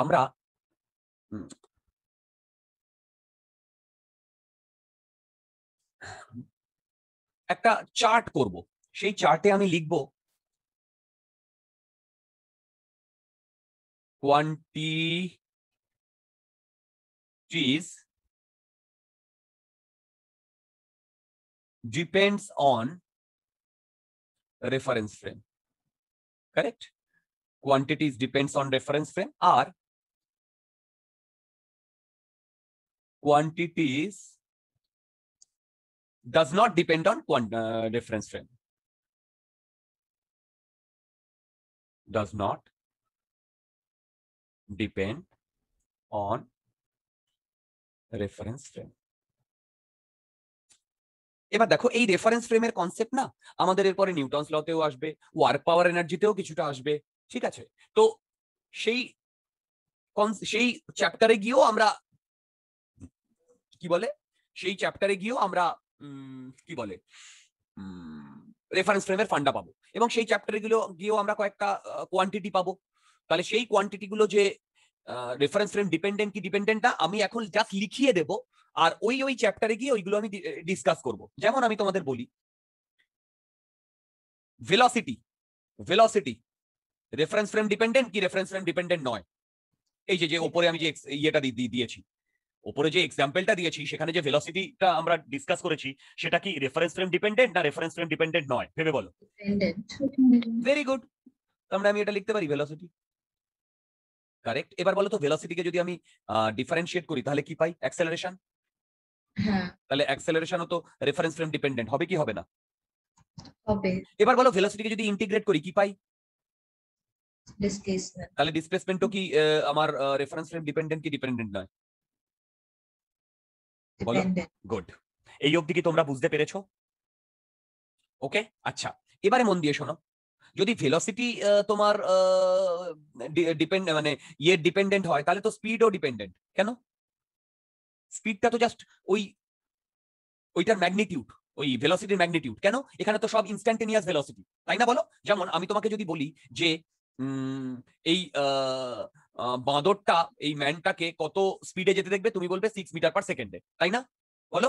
আমরা একটা চার্ট করব সেই চার্টে আমি লিখব quantities depends on reference frame correct quantities depends on reference frame আর quantities does not depend on quant uh, reference frame. Does not depend on reference frame এবার দেখো এই রেফারেন্স ফ্রেমের কনসেপ্ট না আমাদের এরপরে নিউটন্স লতেও আসবে ওয়ার্ক পাওয়ার এনার্জিতেও কিছুটা আসবে ঠিক আছে তো সেই সেই চ্যাপ্টারে গিয়েও আমরা কি বলে সেই চ্যাপ্টারে গিয়েও আমরা কি বলে রেফারেন্স ফ্রেমের ফান্ডা পাবো এবং সেই চ্যাপ্টারে গুলো গিয়েও আমরা কয়েকটা কোয়ান্টিটি পাবো তাহলে সেই কোয়ান্টিটি গুলো যে রেফারেন্স ফ্রেম ডিপেন্ডেন্ট কি ডিপেন্ডেন্ট না আমি এখন জাস্ট লিখিয়ে দেব আর ওই ওই চ্যাপ্টারে গিয়ে ওইগুলো আমি ডিসকাস করব যেমন আমি তোমাদের বলি velocity velocity reference frame dependent কি রেফারেন্স ফ্রেম ডিপেন্ডেন্ট নয় এই যে যে ওপরে আমি যে ইয়েটা দিয়েছি ওপরে যে এক্সাম্পলটা দিয়েছি সেখানে যে ভেলোসিটিটা আমরা ডিসকাস করেছি সেটা কি রেফারেন্স ফ্রেম ডিপেন্ডেন্ট না রেফারেন্স ফ্রেম ডিপেন্ডেন্ট নয় ভেবে বলো ভেরি গুড তাহলে আমি এটা লিখতে পারি ভেলোসিটি কারেক্ট এবার বলো তো ভেলোসিটিকে যদি আমি ডিফারেন্সিয়েট করি তাহলে কি পাই অ্যাক্সেলারেশন তাহলে অ্যাক্সেলারেশনও তো রেফারেন্স ফ্রেম ডিপেন্ডেন্ট হবে কি হবে না হবে এবার বলো ভেলোসিটিকে যদি ইন্টিগ্রেট করি কি পাই ডিসপ্লেসমেন্ট তাহলে ডিসপ্লেসমেন্টও কি আমার রেফারেন্স ফ্রেম ডিপেন্ডেন্ট কি ডিপেন্ডেন্ট নয় বলো গুড এই অবধি কি তোমরা বুঝতে পেরেছো ওকে আচ্ছা এবারে মন দিয়ে শোনো যদি ভেলোসিটি তোমার ডিপেন্ড মানে ইয়ে ডিপেন্ডেন্ট হয় তাহলে তো স্পিডও ডিপেন্ডেন্ট কেন স্পিডটা তো জাস্ট ওই ওইটার ম্যাগনিটিউড ওই ভেলোসিটির ম্যাগনিটিউড কেন এখানে তো সব ইনস্ট্যান্টেনিয়াস ভেলোসিটি তাই না বলো যেমন আমি তোমাকে যদি বলি যে এই বাঁদরটা এই ম্যানটাকে কত স্পিডে যেতে দেখবে তুমি বলবে সিক্স মিটার পার সেকেন্ডে তাই না বলো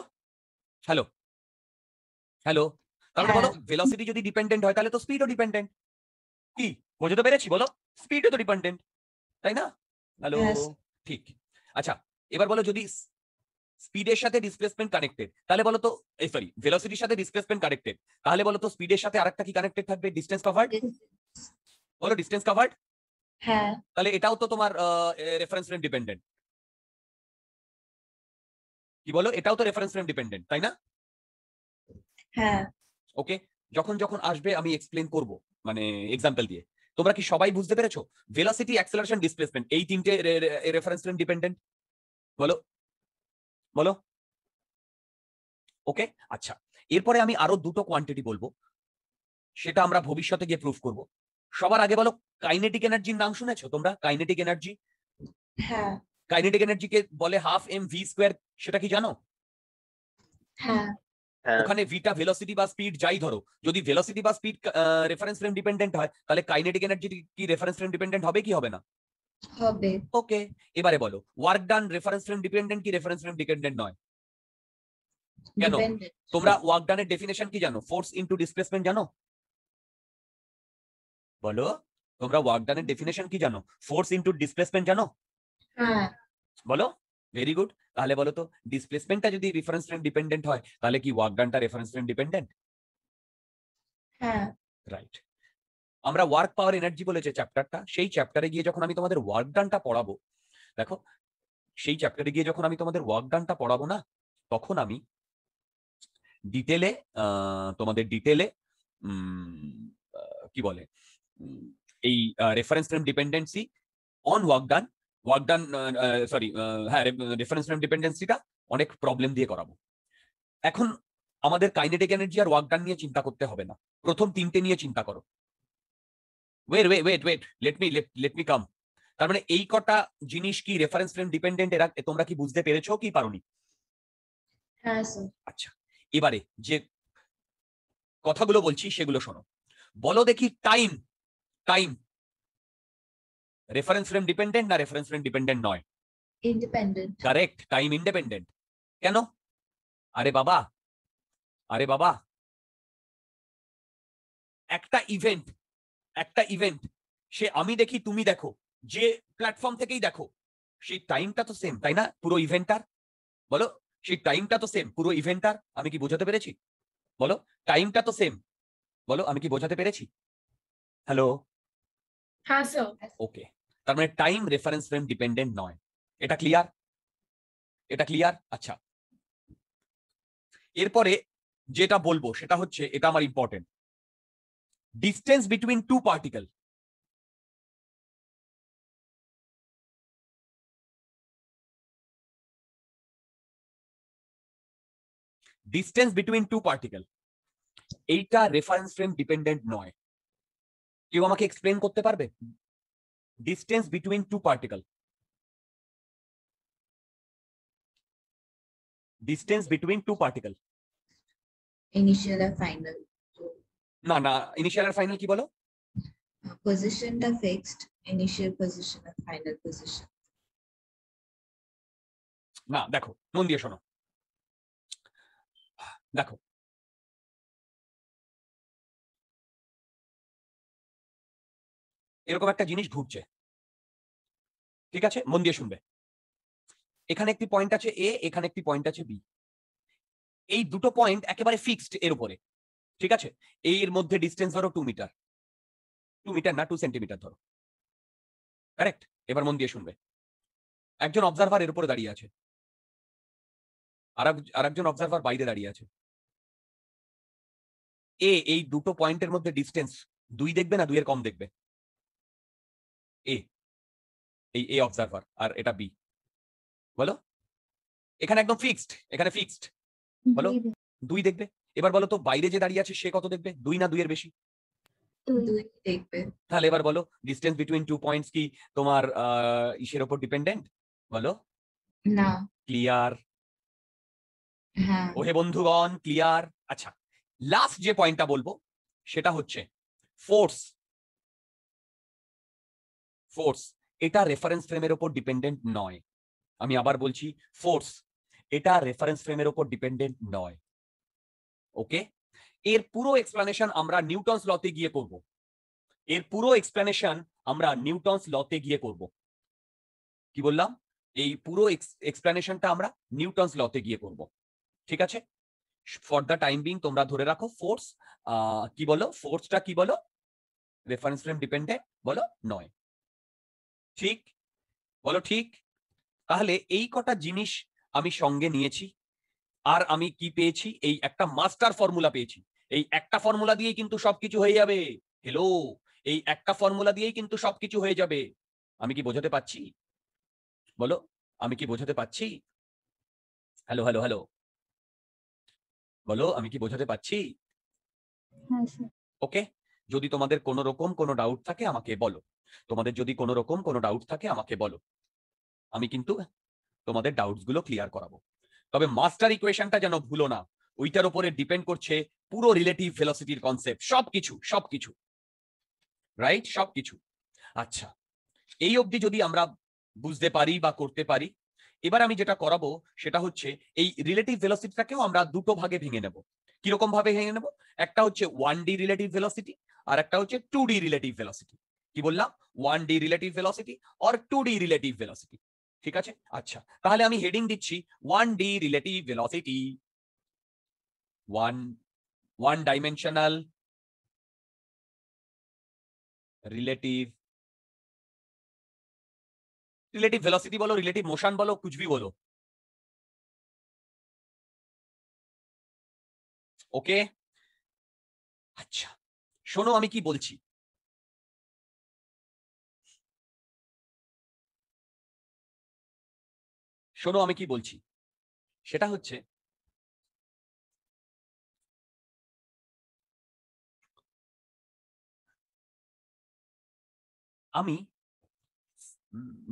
হ্যালো হ্যালো তাহলে বলো ভেলোসিটি হ্যাঁ। যদি ডিপেন্ডেন্ট হয় তাহলে তো স্পিডও ডিপেন্ডেন্ট কি বোঝাতে পেরেছি বলো স্পিডও তো ডিপেন্ডেন্ট তাই না হ্যালো ঠিক আচ্ছা এবার বলো যদি স্পিডের সাথে ডিসপ্লেসমেন্ট কানেক্টেড তাহলে বলো তো এই সরি ভেলোসিটির সাথে ডিসপ্লেসমেন্ট কানেক্টেড তাহলে বলো তো স্পিডের সাথে আরেকটা কি কানেক্টেড থাকবে ডিসটেন্স কভার্ড বলো ডিসটেন্স কভার্ড হ্যাঁ তাহলে এটাও তো তোমার রেফারেন্স ফ্রেম ডিপেন্ডেন্ট কি বলো এটাও তো রেফারেন্স ফ্রেম ডিপেন্ডেন্ট তাই না হ্যাঁ ওকে যখন যখন আসবে আমি এক্সপ্লেন করব মানে এক্সাম্পল দিয়ে তোমরা কি সবাই বুঝতে পেরেছো ভেলোসিটি অ্যাক্সেলারেশন ডিসপ্লেসমেন্ট এই তিনটে রেফারেন্স ফ্রেম ডিপেন্ডেন্ট বলো বলো ওকে আচ্ছা এরপরে আমি আরো দুটো কোয়ান্টিটি বলবো সেটা আমরা ভবিষ্যতে গিয়ে প্রুফ করব সবার আগে বলো কাইনেটিক এনার্জির নাম শুনেছো তোমরা কাইনেটিক এনার্জি হ্যাঁ কাইনেটিক এনার্জি কে বলে হাফ এম ভি স্কোয়ার সেটা কি জানো হ্যাঁ, হ্যাঁ। ওখানে ভিটা ভেলোসিটি বা স্পিড যাই ধরো যদি ভেলোসিটি বা স্পিড রেফারেন্স ফ্রেম ডিপেন্ডেন্ট হয় তাহলে কাইনেটিক এনার্জি কি রেফারেন্স ফ্রেম ডিপেন্ডেন্ট হবে কি হবে না হবে ওকে এবারে বলো work done reference frame dependent কি রেফারেন্স ফ্রেম ডিপেন্ডেন্ট নয় কেন তোমরা ওয়ার্ক ডানের ডেফিনেশন কি জানো ফোর্স ইনটু ডিসপ্লেসমেন্ট জানো হ্যাঁ বলো তোমরা ওয়ার্ক ডানের ডেফিনেশন কি জানো ফোর্স ইনটু ডিসপ্লেসমেন্ট জানো হ্যাঁ। বলো ভেরি গুড তাহলে বলো তো ডিসপ্লেসমেন্টটা যদি রেফারেন্স ফ্রেম ডিপেন্ডেন্ট হয় তাহলে কি ওয়ার্ক ডানটা রেফারেন্স ফ্রেম ডিপেন্ডেন্ট হ্যাঁ রাইট আমরা ওয়ার্ক পাওয়ার এনার্জি বলেছে চ্যাপ্টারটা সেই চ্যাপ্টারে গিয়ে যখন আমি তোমাদের ওয়ার্ক ডানটা পড়াবো দেখো সেই চ্যাপ্টারে গিয়ে যখন আমি তোমাদের ওয়ার্ক ডানটা পড়াবো না তখন আমি ডিটেলে তোমাদের ডিটেলে কি বলে এই reference frame dependency on work done work done sorry হ্যাঁ রেফারেন্স ফ্রেম ডিপেন্ডেন্সিটা অনেক প্রবলেম দিয়ে করাবো এখন আমাদের কাইনেটিক এনার্জি আর ওয়ার্ক ডান নিয়ে চিন্তা করতে হবে না প্রথম তিনটে নিয়ে চিন্তা করো wait wait wait wait let me let let me come তার মানে এই কটা জিনিস কি রেফারেন্স ফ্রেম ডিপেন্ডেন্ট এরা তোমরা কি বুঝতে পেরেছো কি পারোনি হ্যাঁ, আচ্ছা এবারে যে কথাগুলো বলছি সেগুলো শোনো বলো দেখি time time reference frame dependent না রেফারেন্স ফ্রেম ডিপেন্ডেন্ট নয় ইন্ডিপেন্ডেন্ট কারেক্ট টাইম ইন্ডিপেন্ডেন্ট কেন আরে বাবা আরে বাবা একটা ইভেন্ট একটা ইভেন্ট সে আমি দেখি তুমি দেখো যে প্ল্যাটফর্ম থেকেই দেখো সেই টাইমটা তো সেম তাই না পুরো ইভেন্টটার বলো সেই টাইমটা তো সেম পুরো ইভেন্টটার আমি কি বোঝাতে পেরেছি বলো টাইমটা তো সেম বলো আমি কি বোঝাতে পেরেছি হ্যালো হ্যাঁ স্যার ওকে তার মানে টাইম রেফারেন্স ফ্রেম ডিপেন্ডেন্ট নয় এটা ক্লিয়ার এটা ক্লিয়ার আচ্ছা এরপরে যেটা বলবো সেটা হচ্ছে এটা আমার important distance between two particle distance between two particle এইটা রেফারেন্স ফ্রেম ডিপেন্ডেন্ট নয় কেউ আমাকে এক্সপ্লেন করতে পারবে distance between two particle distance between two particle initial আর ফাইনাল না না ইনিশিয়াল আর ফাইনাল কি বলো পজিশনটা ফিক্সড ইনিশিয়াল পজিশন আর ফাইনাল পজিশন না দেখো মন দিয়ে শোনো দেখো এরকম একটা জিনিস ঘুরছে ঠিক আছে মন দিয়ে শুনবে এখানে একটি পয়েন্ট আছে এ এখানে একটি পয়েন্ট আছে বি এই দুটো পয়েন্ট একেবারে ফিক্সড এর উপরে ঠিক আছে এর মধ্যে ডিস্টেন্স ধরো টু মিটার টু মিটার না টু সেন্টিমিটার ধরো কারেক্ট এবার মন দিয়ে শুনবে একজন অবজারভার এর উপরে দাঁড়িয়ে আছে আর একজন অবজারভার বাইরে দাঁড়িয়ে আছে এ এই দুটো পয়েন্টের মধ্যে ডিস্টেন্স দুই দেখবে না দুইয়ের কম দেখবে এ এই এ অবজারভার আর এটা বি বলো এখানে একদম ফিক্সড এখানে ফিক্সড বলো দুই দেখবে এবার বলো তো বাইরে যে দাঁড়িয়ে আছে সে কত দেখবে দুই না দুইয়ের বেশি তাহলে এবার বলো ডিস্টেন্স বিটুইন টু পয়েন্টস কি তোমার ইসের ওপর ডিপেন্ডেন্ট বলো না ক্লিয়ার ওহে বন্ধুগণ ক্লিয়ার আচ্ছা লাস্ট যে পয়েন্টটা বলবো সেটা হচ্ছে ফোর্স ফোর্স এটা রেফারেন্স ফ্রেমের ওপর ডিপেন্ডেন্ট নয় আমি আবার বলছি ফোর্স এটা রেফারেন্স ফ্রেমের ওপর ডিপেন্ডেন্ট নয় ওকে এর পুরো এক্সপ্লানেশন আমরা নিউটনস লতে গিয়ে করব এর পুরো এক্সপ্লানেশন আমরা নিউটনস লতে গিয়ে করব কি বললাম এই পুরো এক্সপ্লানেশনটা আমরা নিউটনস লতে গিয়ে করব ঠিক আছে ফর দ্য টাইম বিং তোমরা ধরে রাখো ফোর্স কি বলো ফোর্সটা কি বলো রেফারেন্স ফ্রেম ডিপেন্ডেন্ট বলো নয় ঠিক বলো ঠিক তাহলে এই কটা জিনিস আমি সঙ্গে নিয়েছি আর আমি কি পেয়েছি এই একটা মাস্টার ফর্মুলা পেয়েছি এই একটা ফর্মুলা দিয়ে কিন্তু সবকিছু হয়ে যাবে হ্যালো এই একটা ফর্মুলা দিয়েই কিন্তু সবকিছু হয়ে যাবে আমি কি বোঝাতে পারছি বলো আমি কি বোঝাতে পারছি হ্যালো হ্যালো হ্যালো বলো আমি কি বোঝাতে পারছি ওকে হ্যাঁ, যদি তোমাদের কোন রকম কোনো ডাউট থাকে আমাকে বলো তোমাদের যদি কোনো রকম কোনো ডাউট থাকে আমাকে বলো আমি কিন্তু তোমাদের ডাউটসগুলো গুলো ক্লিয়ার করাবো তবে মাস্টার ইকুয়েশনটা যেন ভুলো না ওইটার উপরে ডিপেন্ড করছে পুরো রিলেটিভ ভেলোসিটির কনসেপ্ট সবকিছু সবকিছু রাইট সবকিছু আচ্ছা এই অবধি যদি আমরা বুঝতে পারি বা করতে পারি এবার আমি যেটা করাবো সেটা হচ্ছে এই রিলেটিভ ভেলোসিটিটাকেও আমরা দুটো ভাগে ভেঙে নেব কিরকম ভাবে ভেঙে নেব একটা হচ্ছে ওয়ান ডি রিলেটিভ ভেলোসিটি আর একটা হচ্ছে 2d রিলেটিভ ভেলোসিটি কি বললাম 1d relative velocity or 2d relative velocity ঠিক আছে আচ্ছা তাহলে আমি হেডিং দিচ্ছি 1d relative velocity 1 1 dimensional relative relative velocity बोलो रिलेटिव मोशन बोलो कुछ भी बोलो ओके okay? अच्छा শোনো আমি কি বলছি শোনো আমি কি বলছি সেটা হচ্ছে আমি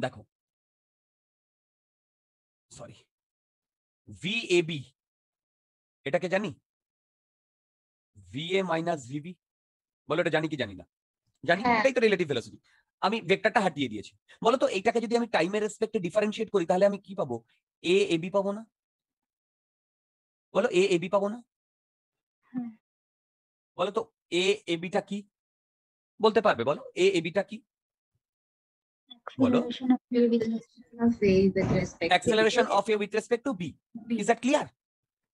দেখো সরি ভিএবি এটাকে জানি ভিএ মাইনাস ভিবি বলো এটা জানি কি জানি না জানি হ্যাঁ। এটাই তো রিলেটিভ ভেলোসিটি আমি ভেক্টরটা হাটিয়ে দিয়েছি বলো তো এইটাকে যদি আমি টাইমের রেসপেক্টে ডিফারেন্সিয়েট করি তাহলে আমি কি পাবো এ এ বি পাবো না বলো এ এ বি পাবো না হ্যাঁ। বলো তো এ এ বিটা কি বলতে পারবে বলো এ এ বিটা কি বলো acceleration of A with respect to B is that clear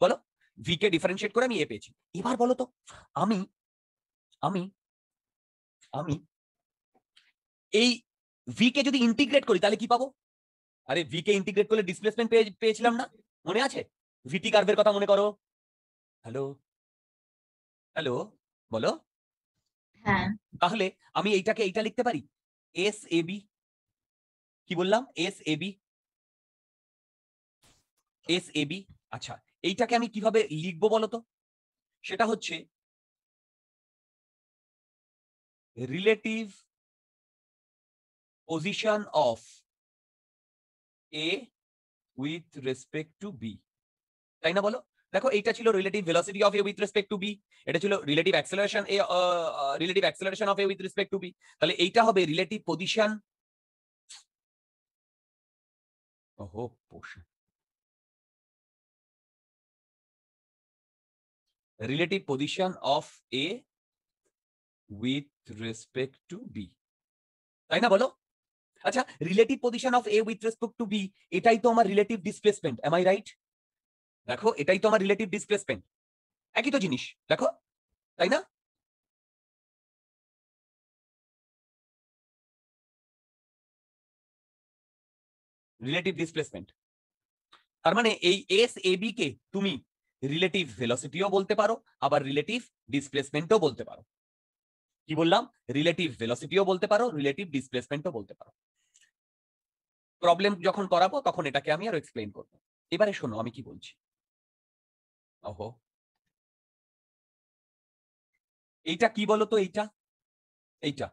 বলো ভি কে ডিফারেন্সিয়েট করে আমি এ পেয়েছি এবার বলো তো আমি আমি আমি এই ভি কে যদি ইন্টিগ্রেট করি তাহলে কি পাবো আরে ভি কে ইন্টিগ্রেট করলে ডিসপ্লেসমেন্ট পেয়েছিলাম না মনে আছে ভিটি কার্ভের কথা মনে করো হ্যালো হ্যালো বলো হ্যাঁ। তাহলে আমি এইটাকে এইটা লিখতে পারি এস এ বি কি বললাম S A B S A B আচ্ছা এইটাকে আমি কিভাবে লিখবো বলতো সেটা হচ্ছে relative position of A with respect to B. তাই না বলো দেখো এটা ছিল relative velocity of A with respect to B এটা ছিল relative acceleration A relative acceleration of A with respect to B তাহলে এইটা হবে রিলেটিভ পজিশন ওহো পোষণ relative position of A with respect to B তাই না বলো আচ্ছা relative position of A with respect to B এটাই তো আমার relative displacement am I right দেখো এটাই তো আমার রিলেটিভ ডিসপ্লেসমেন্ট একই তো জিনিস দেখো তাই না রিলেটিভ ডিসপ্লেসমেন্ট তার মানে এই এস এ বি কে তুমি রিলেটিভ ভেলোসিটিও বলতে পারো আবার রিলেটিভ ডিসপ্লেসমেন্টও বলতে পারো কি বললাম রিলেটিভ ভেলোসিটিও বলতে পারো রিলেটিভ ডিসপ্লেসমেন্টও বলতে পারো প্রবলেম যখন করাবো তখন এটাকে আমি আরো এক্সপ্লেন করব এবারে শোনো আমি কি বলছি ওহো এইটা কি বলো তো এইটা এইটা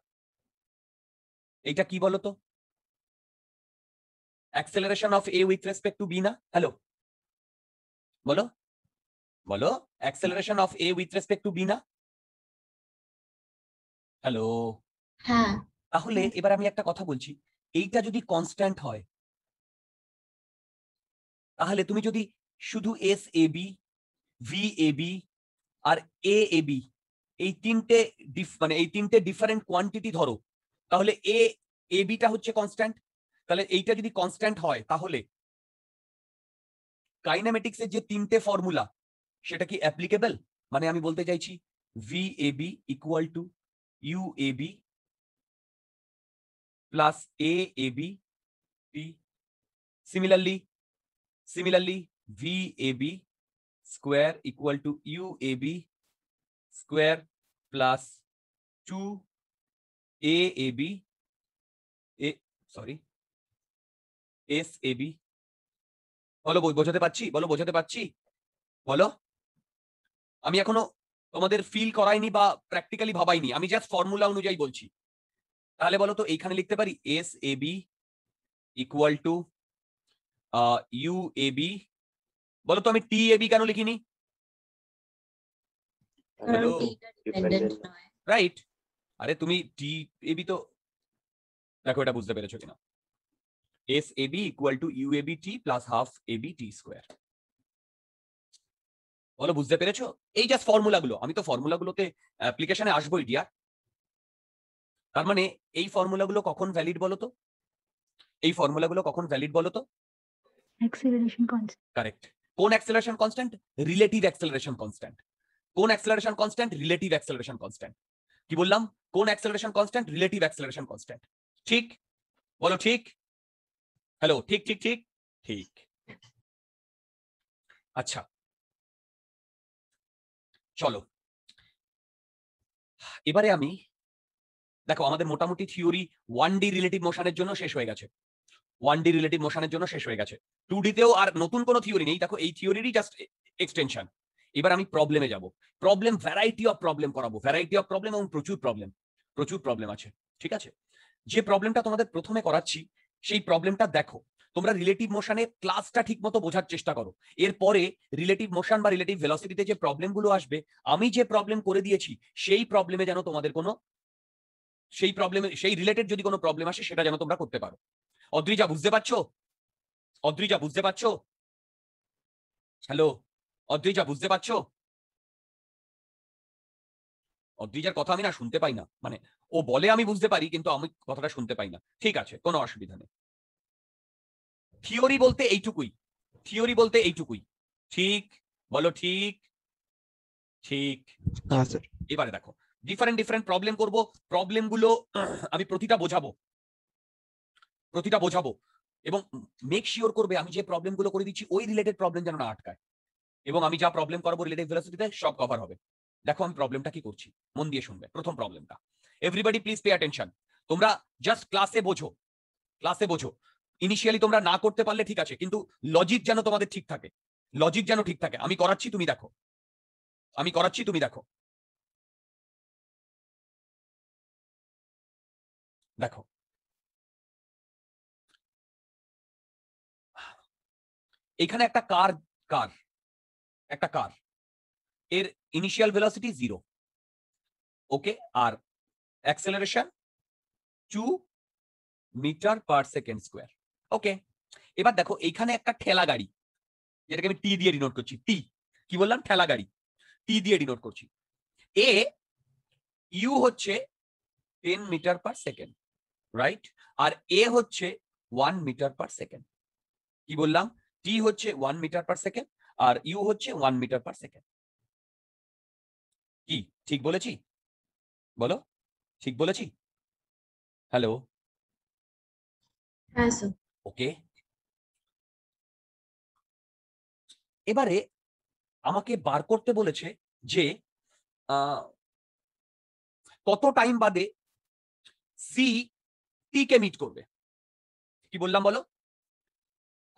এইটা কি বলো তো acceleration of A with respect to B না হ্যালো বলো বলো acceleration of A with respect to B না হ্যালো হ্যাঁ তাহলে এবার আমি একটা কথা বলছি এইটা যদি কনস্ট্যান্ট হয় তাহলে তুমি যদি শুধু S A B V A B আর এ এ বি এই তিনটে মানে এই তিনটে ডিফারেন্ট কোয়ান্টিটি ধরো তাহলে এ এ বিটা হচ্ছে কনস্ট্যান্ট তাহলে এইটা যদি কনস্ট্যান্ট হয় তাহলে কাইনামেটিক্সের যে তিনটে ফর্মুলা সেটা কি অ্যাপ্লিকেবল মানে আমি বলতে চাইছি V A B equal to UAB plus AAB B. Similarly, similarly VAB square equal to UAB square plus 2 AAB A, sorry SAB বলো বোঝাতে পারছি বলো বোঝাতে পারছি বলো আমি এখনো তোমাদের ফিল করায়নি বা প্র্যাকটিক্যালি ভাবাইনি আমি জাস্ট ফর্মুলা অনুযায়ী বলছি তাহলে বলো তো এইখানে লিখতে পারি S A B equal to U A B বলো তো আমি টি এ বি কেন লিখিনি রাইট আরে তুমি টি এ বি তো দেখো এটা বুঝতে পেরেছো কিনা S A B equal to U A B T plus half A B T square বলো বুঝতে পেরেছো এই জাস্ট ফর্মুলাগুলো আমি তো ফর্মুলাগুলোতে অ্যাপ্লিকেশনে আসবোই ডিয়ার তার মানে এই ফর্মুলাগুলো কখন ভ্যালিড বলো তো এই ফর্মুলাগুলো কখন ভ্যালিড বলো তো অ্যাক্সিলারেশন কনস্ট্যান্ট কারেক্ট কোন acceleration constant relative acceleration constant কোন acceleration constant relative acceleration constant কি বললাম কোন acceleration constant relative acceleration constant ঠিক বলো ঠিক হ্যালো ঠিক ঠিক ঠিক ঠিক আচ্ছা চলো এবারে আমি দেখো আমাদের মোটামুটি থিওরি ওয়ান ডি রিলেটিভ মোশনের জন্য শেষ হয়ে গেছে ওয়ান ডি রিলেটিভ মোশনের জন্য শেষ হয়ে গেছে টু ডিতেও আর নতুন কোনো থিওরি নেই দেখো এই থিওরিরই জাস্ট এক্সটেনশন এবার আমি প্রবলেমে যাব প্রবলেম ভ্যারাইটি অফ প্রবলেম করাবো ভ্যারাইটি অফ প্রবলেম এবং প্রচুর প্রবলেম প্রচুর প্রবলেম আছে ঠিক আছে যে প্রবলেমটা তোমাদের প্রথমে করাচ্ছি সেই প্রবলেমটা দেখো তোমরা রিলেটিভ মোশনে ক্লাসটা ঠিক মতো বোঝার চেষ্টা করো এরপরে রিলেটিভ মোশন বা রিলেটিভ ভেলোসিটিতে যে প্রবলেমগুলো আসবে আমি যে প্রবলেম করে দিয়েছি সেই প্রবলেমে যেন তোমাদের কোনো সেই প্রবলেমে সেই রিলেটেড যদি কোনো প্রবলেম আসে সেটা যেন তোমরা করতে পারো অদ্রিজা বুঝতে পারছো অদ্রিজা বুঝতে পারছো হ্যালো অদ্রিজা বুঝতে পারছো অদ্রিজার কথা আমি না শুনতে পাই না মানে ও বলে আমি বুঝতে পারি কিন্তু আমি কথাটা শুনতে পাই না ঠিক আছে কোনো অসুবিধা নেই থিওরি বলতে এইটুকুই থিওরি বলতে এইটুকুই ঠিক বলো ঠিক ঠিক হ্যাঁ, এবারে দেখো ডিফারেন্ট ডিফারেন্ট প্রবলেম করব প্রবলেম গুলো আমি প্রতিটা বোঝাবো প্রতিটা বোঝাবো এবং মেক শিওর করবে আমি যে প্রবলেম গুলো করে দিচ্ছি ওই রিলেটেড প্রবলেম যেন না আটকায় এবং আমি যা প্রবলেম করবো রিলেটেড ভেলোসিটিতে সব কভার হবে দেখো আমি প্রবলেমটা কি করছি মন দিয়ে শুনবে প্রথম প্রবলেমটা এভরিবডি প্লিজ পে অ্যাটেনশন তোমরা জাস্ট ক্লাসে বোঝো ক্লাসে বোঝো ইনিশিয়ালি তোমরা না করতে পারলে ঠিক আছে কিন্তু লজিক যেন তোমাদের ঠিক থাকে লজিক যেন ঠিক থাকে আমি করাচ্ছি তুমি দেখো আমি করাচ্ছি তুমি দেখো দেখো এখানে একটা কার কার একটা কার এর ইনিশিয়াল ভেলোসিটি জিরো ওকে আর acceleration two metre per second square okay এবার দেখো এইখানে একটা ঠেলা গাড়ি যেটাকে আমি টি দিয়ে ডিনোট করছি টি কি বললাম ঠেলা গাড়ি টি দিয়ে ডিনোট করছি এ ইউ হচ্ছে ten metre per second right আর এ হচ্ছে ওয়ান মিটার পার সেকেন্ড কি বললাম টি হচ্ছে ওয়ান মিটার পার সেকেন্ড আর ইউ হচ্ছে ওয়ান মিটার পার সেকেন্ড কি ঠিক বলেছি বলো ঠিক বলেছি হ্যালো হ্যাঁ স্যার ওকে এবারে আমাকে বার করতে বলেছে যে কত টাইম বাদে সি টি কে মিট করবে কি বললাম বলো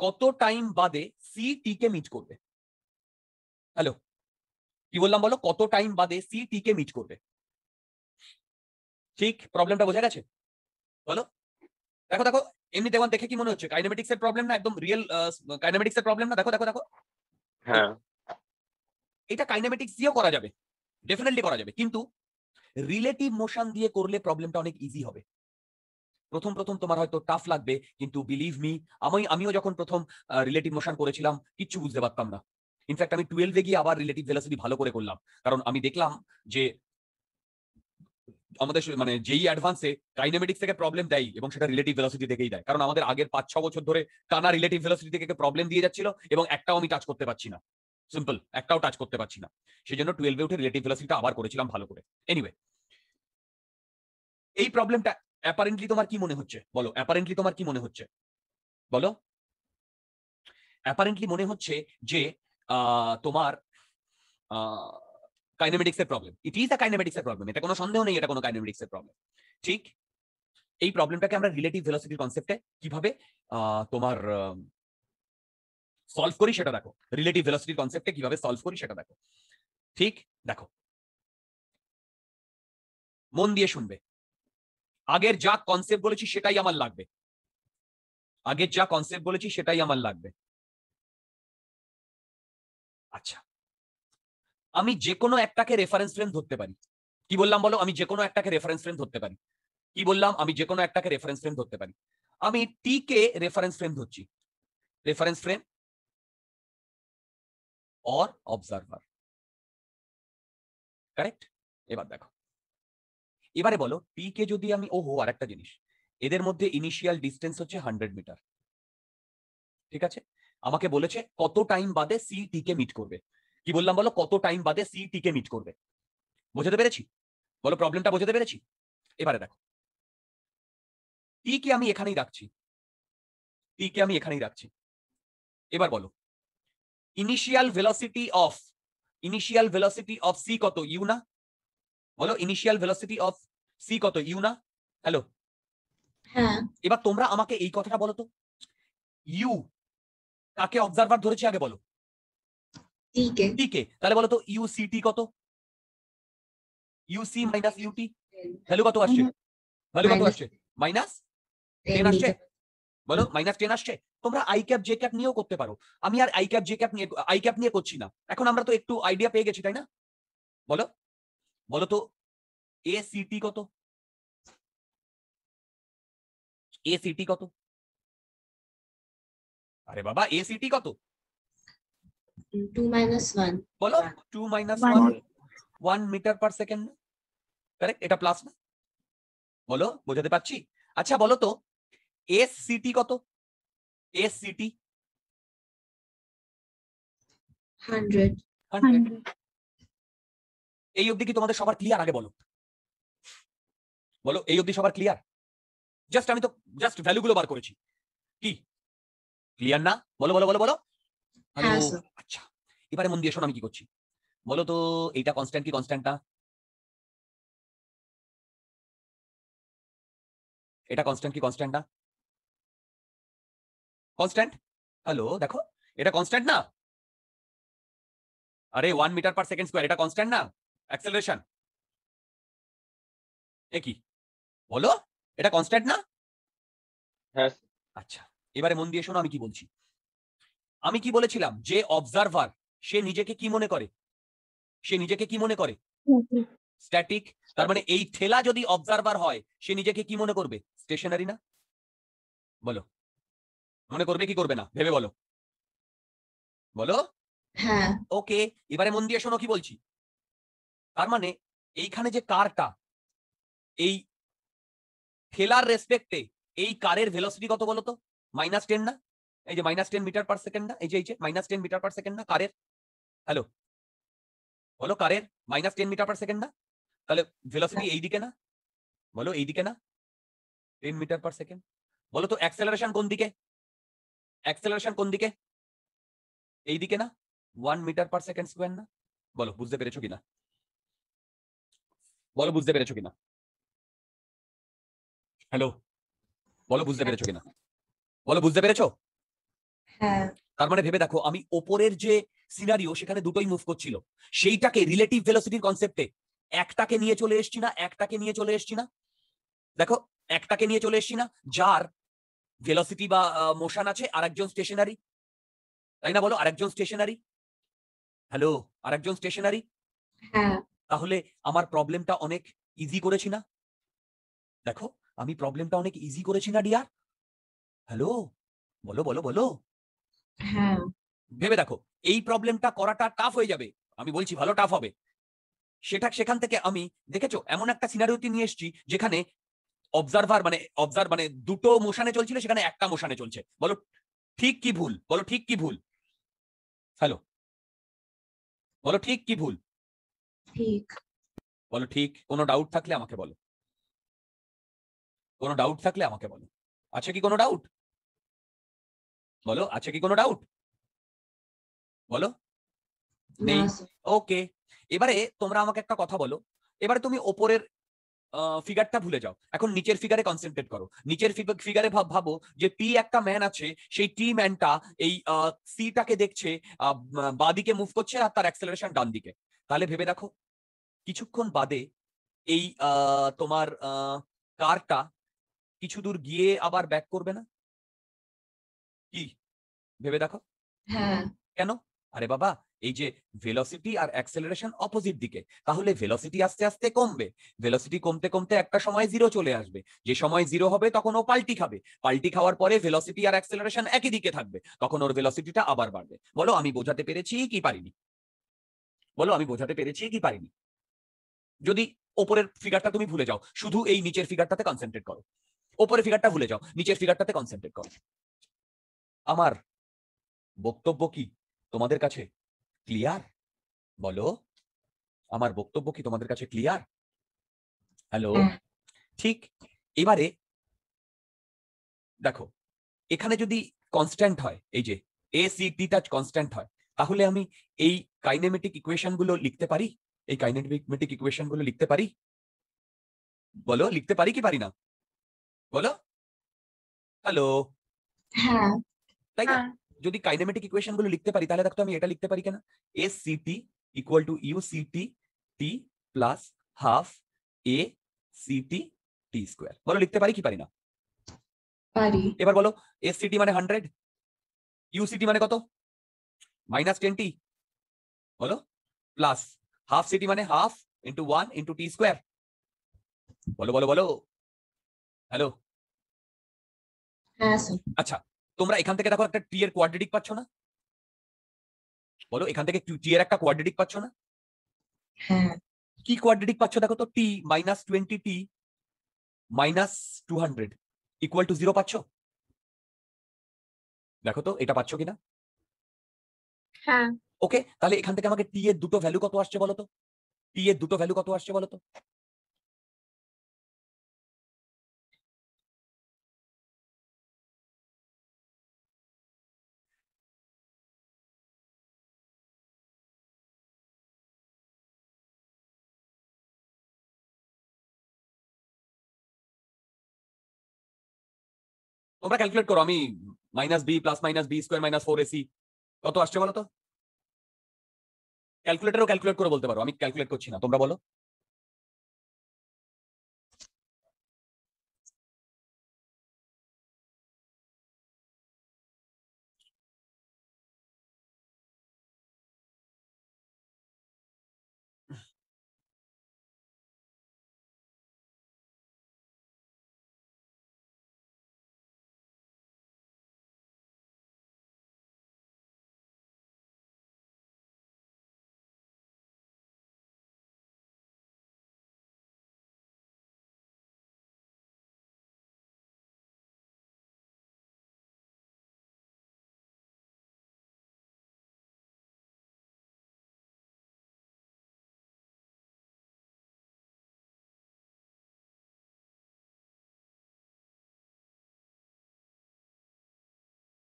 কত টাইম বাদে সি টি কে মিট করবে হ্যালো কি বললাম বলো কত টাইম বাদে সি টি কে মিট করবে ঠিক প্রবলেমটা বোঝা গেছে বলো দেখো দেখো এমনি দেখুন দেখে কি মনে হচ্ছে কাইনেমেটিক্স এর প্রবলেম না একদম রিয়েল কাইনেমেটিক্স এর প্রবলেম না দেখো দেখো দেখো হ্যাঁ এটা কাইনেমেটিক্স দিয়েও করা যাবে ডেফিনেটলি করা যাবে কিন্তু রিলেটিভ মোশন দিয়ে করলে প্রবলেমটা অনেক ইজি হবে প্রথম প্রথম তোমার হয়তো টাফ লাগবে কিন্তু বিলিভ মি আমি আমিও যখন প্রথম রিলেটিভ মোশন করেছিলাম কিচ্ছু বুঝতে পারতাম না ইনফ্যাক্ট আমি টুয়েলভে গিয়ে আবার রিলেটিভ ভেলোসিটি ভালো করে করলাম কারণ আমি দেখলাম যে আমাদের মানে যেই অ্যাডভান্সে ডাইনামেটিক্স থেকে প্রবলেম দেয় এবং সেটা রিলেটিভ ভেলোসিটি থেকেই দেয় কারণ আমাদের আগের পাঁচ ছ বছর ধরে টানা রিলেটিভ ভেলোসিটি থেকে প্রবলেম দিয়ে যাচ্ছিল এবং একটাও আমি টাচ করতে পারছি না সিম্পল একটাও টাচ করতে পারছি না সেই জন্য টুয়েলভে উঠে রিলেটিভ ভেলোসিটিটা আবার করেছিলাম ভালো করে এনিওয়ে এই প্রবলেমটা অ্যাপারেন্টলি তোমার কি মনে হচ্ছে বলো অ্যাপারেন্টলি তোমার কি মনে হচ্ছে বলো অ্যাপারেন্টলি মনে হচ্ছে যে তোমার আহ কাইনেমেটিক্স এর problem it is a kinematics এর প্রবলেম এটা কোনো সন্দেহ নেই এটা কোনো কাইনেমেটিক্স এর প্রবলেম ঠিক এই প্রবলেমটাকে আমরা রিলেটিভ ভেলোসিটির কনসেপ্টে কিভাবে তোমার সলভ করি সেটা দেখো রিলেটিভ ভেলোসিটির কনসেপ্টে কিভাবে সলভ করি সেটা দেখো ঠিক দেখো মন দিয়ে শুনবে আগের যা কনসেপ্ট বলেছি সেটাই আমার লাগবে আগের যা কনসেপ্ট বলেছি সেটাই আমার লাগবে আচ্ছা আমি যে কোনো একটাকে রেফারেন্স ফ্রেম ধরতে পারি কি বললাম বলো আমি যে কোনো একটাকে রেফারেন্স ফ্রেম ধরতে পারি কি বললাম আমি যে কোনো একটাকে রেফারেন্স ফ্রেম ধরতে পারি আমি টি কে রেফারেন্স ফ্রেম ধরছি reference frame or observer correct এবার দেখো এবারে বলো টি কে যদি আমি ওহো আর একটা জিনিস এদের মধ্যে ইনিশিয়াল ডিস্টেন্স হচ্ছে হান্ড্রেড মিটার ঠিক আছে আমাকে বলেছে কত টাইম বাদে সি টি কে মিট করবে কি বললাম বলো কত টাইম বাদে সি টিকে মিট করবে বোঝাতে পেরেছি বলো প্রবলেমটা বোঝাতে পেরেছি এবারে দেখো টি কে আমি এখানেই রাখছি টি কে আমি এখানেই রাখছি এবার বলো initial velocity of initial velocity of C কত ইউ না বলো ইনিশিয়াল ভেলোসিটি অফ সি কত ইউ না হ্যালো এবার তোমরা আমাকে এই কথাটা বলো তো ইউ কাকে অবজারভার ধরেছি আগে বলো টিকে তাহলে বলো তো ইউসিটি কত ইউসি মাইনাস ইউটি ভ্যালু কত আসছে ভ্যালু কত আসছে মাইনাস টেন আসছে বলো মাইনাস টেন আসছে তোমরা আই ক্যাপ জে ক্যাপ নিয়েও করতে পারো আমি আর আই ক্যাপ জে ক্যাপ নিয়ে আই ক্যাপ নিয়ে করছি না এখন আমরা তো একটু আইডিয়া পেয়ে গেছি তাই না বলো বলো তো এ সিটি কত এ সিটি কত আরে বাবা এ সিটি কত 2 minus বলো 2 minus 1 metre per second correct এটা প্লাস না বলো বোঝাতে পারছি আচ্ছা বলো তো এস সিটি কত এস সিটি এই অবধি কি তোমাদের সবার ক্লিয়ার আগে বলো বলো এই অবধি সবার ক্লিয়ার জাস্ট আমি তো জাস্ট ভ্যালুগুলো বার করেছি কি ক্লিয়ার না বলো বলো বলো বলো হ্যাঁ, হ্যালো আচ্ছা এবারে মন দিয়ে শোন আমি কি করছি বলো তো এইটা কনস্ট্যান্ট কি কনস্ট্যান্ট না এটা কনস্ট্যান্ট কি কনস্ট্যান্ট না কনস্ট্যান্ট হ্যালো দেখো এটা কনস্ট্যান্ট না আরে one metre per second square এটা কনস্ট্যান্ট না অ্যাক্সেলারেশন এ কি বলো এটা কনস্ট্যান্ট না হ্যাঁ আচ্ছা এবারে মন দিয়ে শোনো আমি কি বলছি আমি কি বলেছিলাম যে অবজারভার সে নিজেকে কি মনে করে সে নিজেকে কি মনে করে স্ট্যাটিক তার মানে এই ঠেলা যদি অবজারভার হয় সে নিজেকে কি মনে করবে স্টেশনারি না বলো মনে করবে কি করবে না ভেবে বলো বলো হ্যাঁ ওকে এবারে মন দিয়ে শোনো কি বলছি তার মানে এইখানে যে কারটা এই ঠেলার রেসপেক্টে এই কারের ভেলোসিটি কত বলো তো মাইনাস টেন না এই যে minus ten metre per second না এই যে এই যে minus ten metre per second না কারের হ্যালো বলো কারের minus ten metre per second না তাহলে ভেলোসিটি এইদিকে না বলো এইদিকে না টেন মিটার পার সেকেন্ড বলো তো অ্যাক্সেলারেশন কোন দিকে অ্যাক্সেলারেশন কোন দিকে এইদিকে না one metre per second square না বলো বুঝতে পেরেছো কিনা বলো বুঝতে পেরেছো কিনা হ্যালো বলো বুঝতে পেরেছো কিনা বলো বুঝতে পেরেছো হ্যাঁ। তার মানে ভেবে দেখো আমি ওপরের যে সিনারিও সেখানে দুটোই মুভ করছিল সেইটাকে রিলেটিভ ভেলোসিটির কনসেপ্টে একটাকে নিয়ে চলে এসছি না একটাকে নিয়ে চলে এসছি না দেখো একটাকে নিয়ে চলে এসছি না যার ভেলোসিটি বা মোশন আছে আরেকজন স্টেশনারি তাই না বলো আরেকজন স্টেশনারি হ্যালো আরেকজন স্টেশনারি হ্যাঁ। তাহলে আমার প্রবলেমটা অনেক ইজি করেছি না দেখো আমি প্রবলেমটা অনেক ইজি করেছি না ডিয়ার হ্যালো বলো বলো বলো হ্যাঁ ভেবে দেখো এই প্রবলেমটা করাটা টাফ হয়ে যাবে আমি বলছি ভালো টাফ হবে সেটা সেখান থেকে আমি দেখেছো এমন একটা সিনারিওতে নিয়ে এসেছি যেখানে অবজারভার মানে অবজার মানে দুটো মোশানে চলছিল সেখানে একটা মোশানে চলছে বলো ঠিক কি ভুল বলো ঠিক কি ভুল হ্যালো বলো ঠিক কি ভুল ঠিক বলো ঠিক কোনো ডাউট থাকলে আমাকে বলো কোনো ডাউট থাকলে আমাকে বলো আছে কি কোনো ডাউট বলো আছে কি কোনো ডাউট বলো নেই ওকে এবারে তোমরা আমাকে একটা কথা বলো এবারে তুমি ওপরের ফিগারটা ভুলে যাও এখন নিচের ফিগারে কনসেন্ট্রেট করো নিচের ফিগারে ভাবো যে টি একটা ম্যান আছে সেই টি ম্যানটা এই সিটাকে দেখছে বাদিকে মুভ করছে আর তার অ্যাক্সেলারেশন ডান দিকে তাহলে ভেবে দেখো কিছুক্ষণ বাদে এই তোমার কারটা কিছু দূর গিয়ে আবার ব্যাক করবে না কি ভেবে দেখো হ্যাঁ। কেন আরে বাবা এই যে ভেলোসিটি আর অ্যাক্সেলারেশন অপোজিট দিকে তাহলে ভেলোসিটি আস্তে আস্তে কমবে ভেলোসিটি কমতে কমতে একটা সময় জিরো চলে আসবে যে সময় জিরো হবে তখন ও পাল্টি খাবে পাল্টি খাওয়ার পরে ভেলোসিটি আর অ্যাক্সেলারেশন একই দিকে থাকবে তখন ওর ভেলোসিটিটা আবার বাড়বে বলো আমি বোঝাতে পেরেছি কি পারিনি বলো আমি বোঝাতে পেরেছি কি পারিনি যদি ওপরের ফিগারটা তুমি ভুলে যাও শুধু এই নিচের ফিগারটাতে কনসেন্ট্রেট করো ওপরের ফিগারটা ভুলে যাও নিচের ফিগারটাতে কনসেন্ট্রেট করো আমার বক্তব্য কি তোমাদের কাছে ক্লিয়ার বলো আমার বক্তব্য কি তোমাদের কাছে ক্লিয়ার হ্যালো ঠিক এবারে দেখো এখানে যদি কনস্ট্যান্ট হয় এই যে এ সি টাচ কনস্ট্যান্ট হয় তাহলে আমি এই কাইনেমেটিক ইকুয়েশন গুলো লিখতে পারি এই কাইনেমেটিক ইকুয়েশন গুলো লিখতে পারি বলো লিখতে পারি কি পারি না বলো হ্যালো তাই না যদি কাইনেমেটিক ইকুয়েশন গুলো লিখতে পারি তাহলে দেখো আমি এটা লিখতে পারি কেন S C T equal to U C T T plus half A C T T square বলো লিখতে পারি কি পারি না পারি এবার বলো এস সি টি মানে 100 ইউ সি টি মানে কত মাইনাস 10 টি বলো প্লাস হাফ সি টি মানে half into 1 into T square বলো বলো বলো হ্যালো হ্যাঁ স্যার আচ্ছা তোমরা এখান থেকে দেখো একটা টি এর কোয়াড্রেটিক পাচ্ছ না বলো এখান থেকে টি এর একটা কোয়াড্রেটিক পাচ্ছ না হ্যাঁ। কি কোয়াড্রেটিক পাচ্ছ দেখো তো T minus twenty T minus two hundred equal to zero পাচ্ছ দেখো তো এটা পাচ্ছ কিনা ওকে হ্যাঁ। তাহলে এখান থেকে আমাকে টি এর দুটো ভ্যালু কত আসছে বলো তো টি এর দুটো ভ্যালু কত আসছে বলো তো তোমরা ক্যালকুলেট করো আমি minus B plus minus B square minus four AC কত আসছে বলো তো ক্যালকুলেটারও ক্যালকুলেট করে বলতে পারো আমি ক্যালকুলেট করছি না তোমরা বলো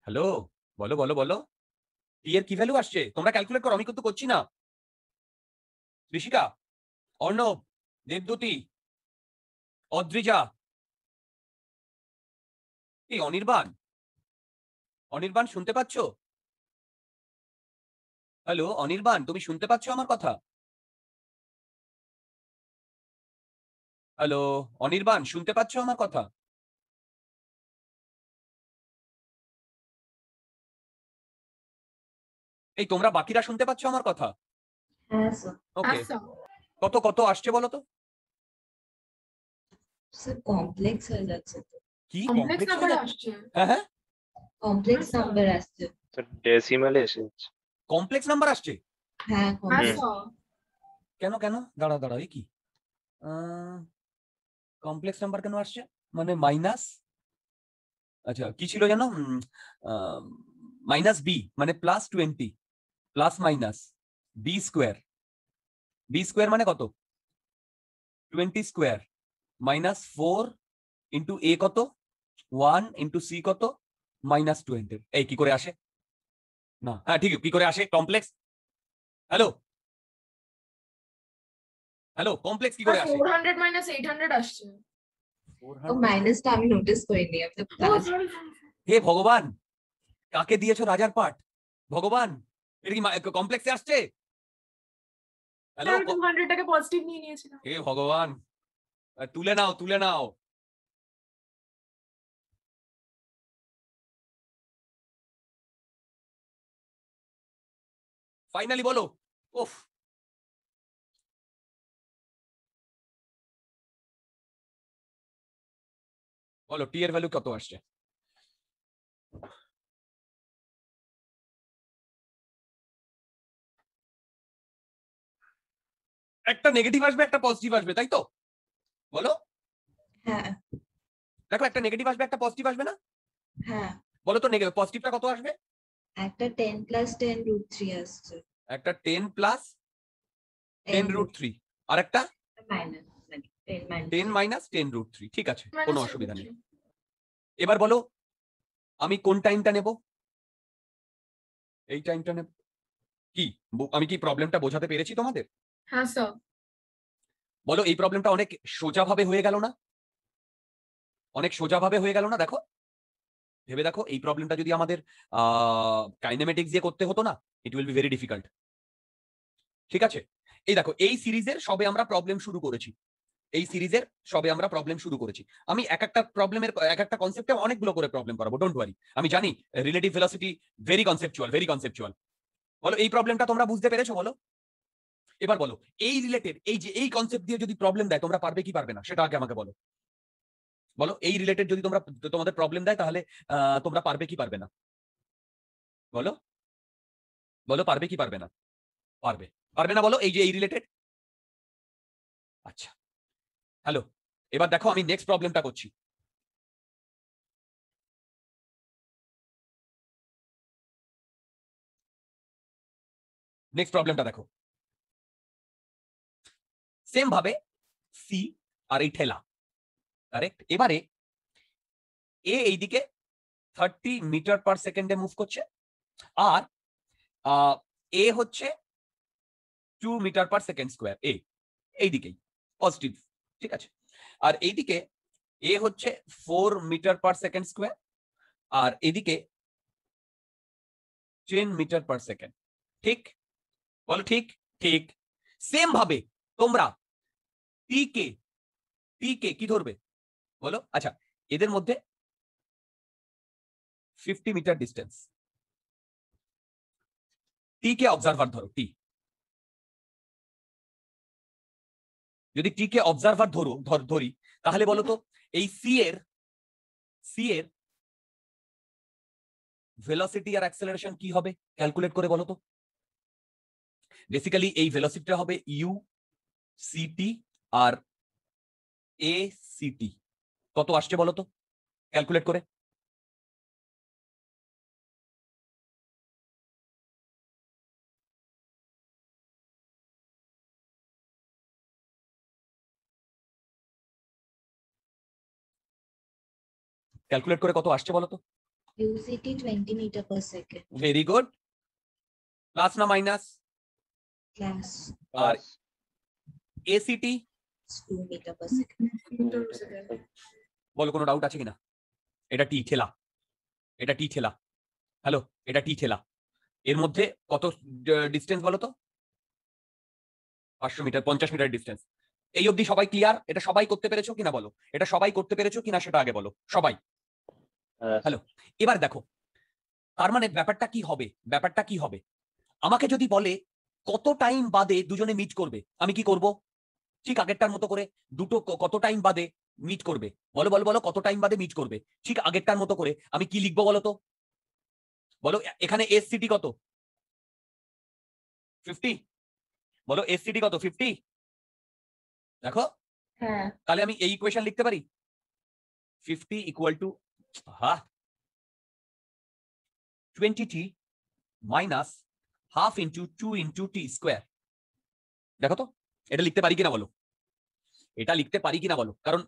হ্যালো বলো বলো বলো টি এর কি ভ্যালু আসছে তোমরা ক্যালকুলেট করো আমি কিন্তু করছি না ঋষিকা অর্ণব দেবদ্যুতি অদ্রিজা এই অনির্বাণ অনির্বাণ শুনতে পাচ্ছ হ্যালো অনির্বাণ তুমি শুনতে পাচ্ছ আমার কথা হ্যালো অনির্বাণ শুনতে পাচ্ছ আমার কথা এই তোমরা বাকিরা শুনতে পাচ্ছ আমার কথা ওকে হ্যাঁ, হ্যাঁ, কত কত আসছে বলো তো কমপ্লেক্স নাম্বার আসছে কমপ্লেক্স হ্যাঁ, কেন কেন দাঁড়া দাঁড়া এই কি কমপ্লেক্স নাম্বার কেন আসছে মানে মাইনাস আচ্ছা কি ছিল জানো মাইনাস বি মানে plus twenty plus minus B square B square মানে কত twenty square minus four into A কত ওয়ান ইন্টু সি কত মাইনাস টোয়েন্টি এই কি করে আসে না হ্যাঁ ঠিক কি করে আসে কমপ্লেক্স হ্যালো হ্যালো কমপ্লেক্স কি করে আচ্ছা, আসে 400 মাইনাস 800 আসছে হে ভগবান কাকে দিয়েছো রাজার পাঠ ভগবান এটা কি কমপ্লেক্সে আসছে হ্যালো 200 টাকা পজিটিভ নিয়ে নিয়েছিলাম হে ভগবান তুলে নাও তুলে নাও ফাইনালি বলো ওফ বলো টি এর ভ্যালু কত আসছে একটা নেগেটিভ আসবে একটা পজিটিভ আসবে তাই তো বলো হ্যাঁ দেখো একটা নেগেটিভ আসবে একটা পজিটিভ আসবে না হ্যাঁ বলো তো নেগেটিভ পজিটিভটা কত আসবে একটা 10 10 রুট 3 আসছে একটা 10 প্লাস 10 রুট 3 আর একটা মাইনাস 10 মাইনাস 10 রুট 3 ঠিক আছে কোনো অসুবিধা নেই এবার বলো আমি কোন টাইমটা নেব এই টাইমটা নেব কি আমি কি প্রবলেমটা বোঝাতে পেরেছি তোমাদের হ্যাঁ স্যার বলো এই প্রবলেমটা অনেক সোজাভাবে হয়ে গেল না অনেক সোজাভাবে হয়ে গেল না দেখো ভেবে দেখো এই প্রবলেমটা যদি আমাদের কাইনেমেটিক্স দিয়ে করতে হতো না it will be very difficult ঠিক আছে এই দেখো এই সিরিজের সবে আমরা প্রবলেম শুরু করেছি এই সিরিজের সবে আমরা প্রবলেম শুরু করেছি আমি এক একটা প্রবলেমের এক একটা কনসেপ্টে অনেকগুলো করে প্রবলেম করাবো ডোন্ট ওয়ারি আমি জানি relative velocity very conceptual very conceptual বলো এই প্রবলেমটা তোমরা বুঝতে পেরেছো বলো এবার বলো এই রিলেটেড এই যে এই কনসেপ্ট দিয়ে যদি প্রবলেম দেয় তোমরা পারবে কি পারবে না সেটা আগে আমাকে বলো বলো এই রিলেটেড যদি তোমরা তোমাদের প্রবলেম দেয় তাহলে তোমরা পারবে কি পারবে না বলো বলো পারবে কি পারবে না পারবে পারবে না বলো এই যে এই রিলেটেড আচ্ছা হ্যালো এবার দেখো আমি নেক্সট প্রবলেমটা করছি নেক্সট প্রবলেমটা দেখো সেম ভাবে সি আর এই ঠেলা কারেক্ট এবারে এ এইদিকে থার্টি মিটার পার সেকেন্ডে মুভ করছে আর এ হচ্ছে two metre per second square A এইদিকেই পজিটিভ ঠিক আছে আর এইদিকে এ হচ্ছে four metre per second square আর এদিকে টেন মিটার পার সেকেন্ড ঠিক বলো ঠিক ঠিক সেম ভাবে তোমরা পি কে কি ধরবে বলো আচ্ছা এদের মধ্যে ফিফটি মিটার ডিস্টেন্স টিকে কে অবজারভার ধরো টি যদি টিকে কে অবজারভার ধরো ধরি তাহলে বলো তো এই সি এর সি এর ভেলোসিটি আর অ্যাক্সেলারেশন কি হবে ক্যালকুলেট করে বলো তো বেসিক্যালি এই ভেলোসিটিটা হবে ইউ সিটি আর এ সিটি কত আসছে বলো তো ক্যালকুলেট করে ক্যালকুলেট করে কত আসছে বলো তো UCT 20 metre per second very good plus না মাইনাস প্লাস আর এসিটি বলো কোনো ডাউট আছে কিনা এটা টি খেলা এটা টি খেলা হ্যালো এটা টি খেলা এর মধ্যে কত ডিস্টেন্স বলো তো পাঁচশো মিটার পঞ্চাশ মিটার ডিস্টেন্স এই অবধি সবাই ক্লিয়ার এটা সবাই করতে পেরেছো কিনা বলো এটা সবাই করতে পেরেছো কিনা সেটা আগে বলো সবাই হ্যালো এবার দেখো তার মানে ব্যাপারটা কি হবে ব্যাপারটা কি হবে আমাকে যদি বলে কত টাইম বাদে দুজনে মিট করবে আমি কি করব ঠিক আগেরটার মতো করে দুটো কত টাইম বাদে মিট করবে বলো বলো বলো কত টাইম বাদে মিট করবে ঠিক আগেরটার মতো করে আমি কি লিখবো বলো তো বলো এখানে এস সিটি কত ফিফটি বলো এস সিটি কত ফিফটি দেখো হ্যাঁ। তাহলে আমি এই ইকুয়েশন লিখতে পারি fifty equal to uh twenty T minus half into two into T square দেখো তো এটা লিখতে পারি কিনা বলো এটা লিখতে পারি কিনা বলো কারণ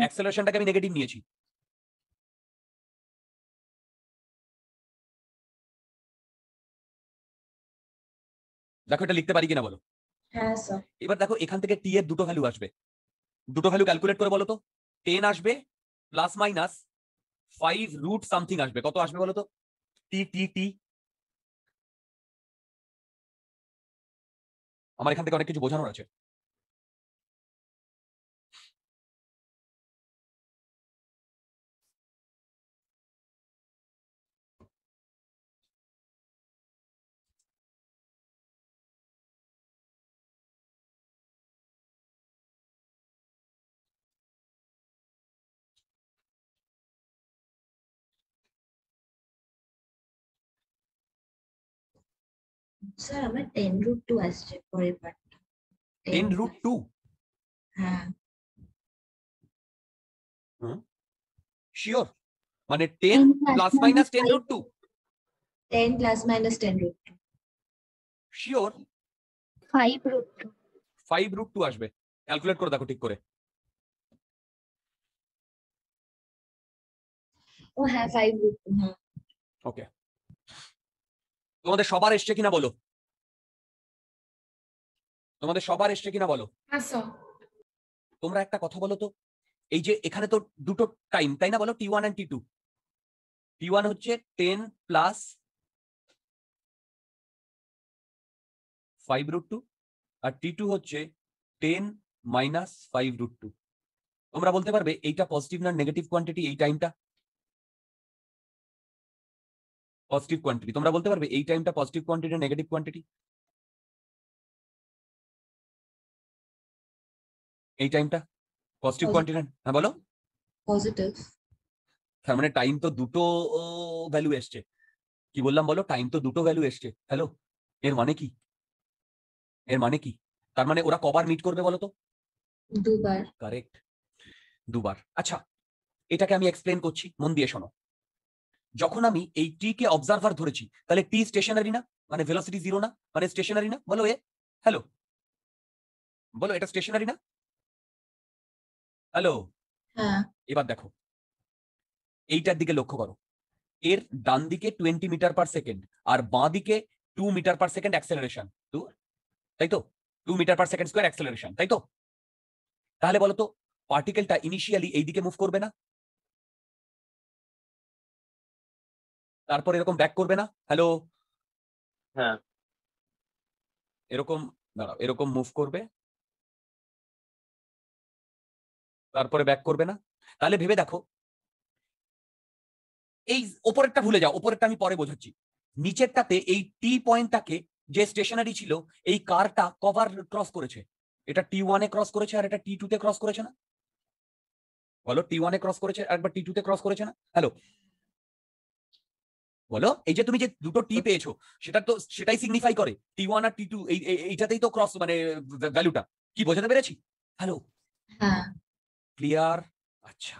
অ্যাক্সেলারেশনটাকে আমি নেগেটিভ নিয়েছি দেখো এটা লিখতে পারি কিনা বলো হ্যাঁ, এবার দেখো এখান থেকে টি এর দুটো ভ্যালু আসবে দুটো ভ্যালু ক্যালকুলেট করে বলো তো টেন আসবে plus minus five root something আসবে কত আসবে বলো তো টি টি টি আমার এখান থেকে অনেক কিছু বোঝানোর আছে স্যার আমার টেন রুট টু আসছে পরের পার্টটা টেন রুট টু হ্যাঁ শিওর মানে ten plus minus ten root two ten plus minus ten root two sure five root two five root two আসবে ক্যালকুলেট করে দেখো ঠিক করে ও হ্যাঁ ফাইভ রুট টু হ্যাঁ ওকে তোমাদের সবার এসছে কিনা বলো তোমাদের সবার এসছে কিনা বলো হ্যাঁ, তোমরা একটা কথা বলো তো এই যে এখানে তো দুটো টাইম তাই না বলো T one and T two T one হচ্ছে ten plus five root two আর টি টু হচ্ছে ten minus five root two তোমরা বলতে পারবে এইটা পজিটিভ না নেগেটিভ কোয়ান্টিটি এই টাইমটা পজিটিভ কোয়ান্টিটি তোমরা বলতে পারবে এই টাইমটা পজিটিভ কোয়ান্টিটি নেগেটিভ কোয়ান্টিটি এই টাইমটা পজিটিভ কন্টিনেন্ট হ্যাঁ বলো পজিটিভ তার মানে টাইম তো দুটো ভ্যালু এসছে কি বললাম বলো টাইম তো দুটো ভ্যালু এসছে হ্যালো এর মানে কি এর মানে কি তার মানে ওরা কবার মিট করবে বলো তো দুবার কারেক্ট দুবার আচ্ছা এটাকে আমি এক্সপ্লেন করছি মন দিয়ে শোনো যখন আমি এই টি কে অবজারভার ধরেছি তাহলে টি স্টেশনারি না মানে ভেলোসিটি জিরো না মানে স্টেশনারি না বলো এ হ্যালো বলো এটা স্টেশনারি না হ্যালো হ্যাঁ এবার দেখো এইটার দিকে লক্ষ্য করো এর ডান দিকে টোয়েন্টি মিটার পার সেকেন্ড আর বাঁ দিকে two metre per second acceleration two তাই তো two metre per second square acceleration তাই তো তাহলে বলো তো পার্টিকেলটা ইনিশিয়ালি এই দিকে মুভ করবে না তারপর এরকম ব্যাক করবে না হ্যালো হ্যাঁ এরকম দাঁড়াও এরকম মুভ করবে তারপরে ব্যাক করবে না তাহলে ভেবে দেখো এই ওপরেরটা ভুলে যাও ওপরেরটা আমি পরে বোঝাচ্ছি নিচেরটাতে এই টি পয়েন্টটাকে যে স্টেশনারি ছিল এই কারটা কভার ক্রস করেছে এটা টি ওয়ানে ক্রস করেছে আর এটা টি টুতে ক্রস করেছে না বলো টি ওয়ানে ক্রস করেছে একবার টি টুতে ক্রস করেছে না হ্যালো বলো এই যে তুমি যে দুটো টি পেয়েছো সেটা তো সেটাই সিগনিফাই করে টি ওয়ান আর টি টু এইটাতেই তো ক্রস মানে ভ্যালুটা কি বোঝাতে পেরেছি হ্যালো ক্লিয়ার আচ্ছা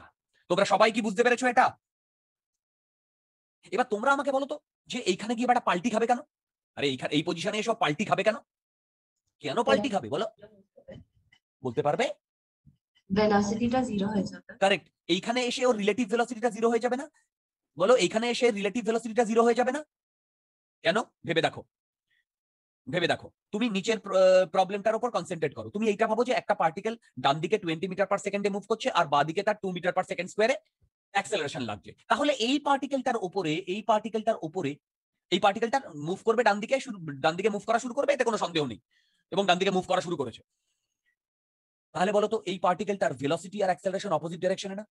তোমরা সবাই কি বুঝতে পেরেছো এটা এবার তোমরা আমাকে বলো তো যে এইখানে গিয়ে একটা পাল্টি খাবে কেন আরে এইখানে এই পজিশনে এসব পাল্টি খাবে কেন কেন পাল্টি খাবে বলো বলতে পারবে ভেলোসিটিটা জিরো হয়ে যাবে কারেক্ট এইখানে এসে ওর রিলেটিভ ভেলোসিটিটা জিরো হয়ে যাবে না বলো এইখানে এসে রিলেটিভ ভেলোসিটিটা জিরো হয়ে যাবে না কেন ভেবে দেখো ভেবে দেখো তুমি নিচের প্রবলেমটার উপর কনসেন্ট্রেট করো তুমি এইটা ভাবো যে একটা পার্টিকেল ডান দিকে টোয়েন্টি মিটার পার সেকেন্ডে মুভ করছে আর বা দিকে তার টু মিটার পার সেকেন্ড স্কোয়ারে অ্যাক্সেলারেশন লাগছে তাহলে এই পার্টিকেলটার উপরে এই পার্টিকেলটার উপরে এই পার্টিকেলটার মুভ করবে ডান দিকে ডান দিকে মুভ করা শুরু করবে এতে কোনো সন্দেহ নেই এবং ডান দিকে মুভ করা শুরু করেছে তাহলে বলো তো এই পার্টিকেলটার ভেলোসিটি আর অ্যাক্সেলারেশন অপোজিট ডাইরেকশনে না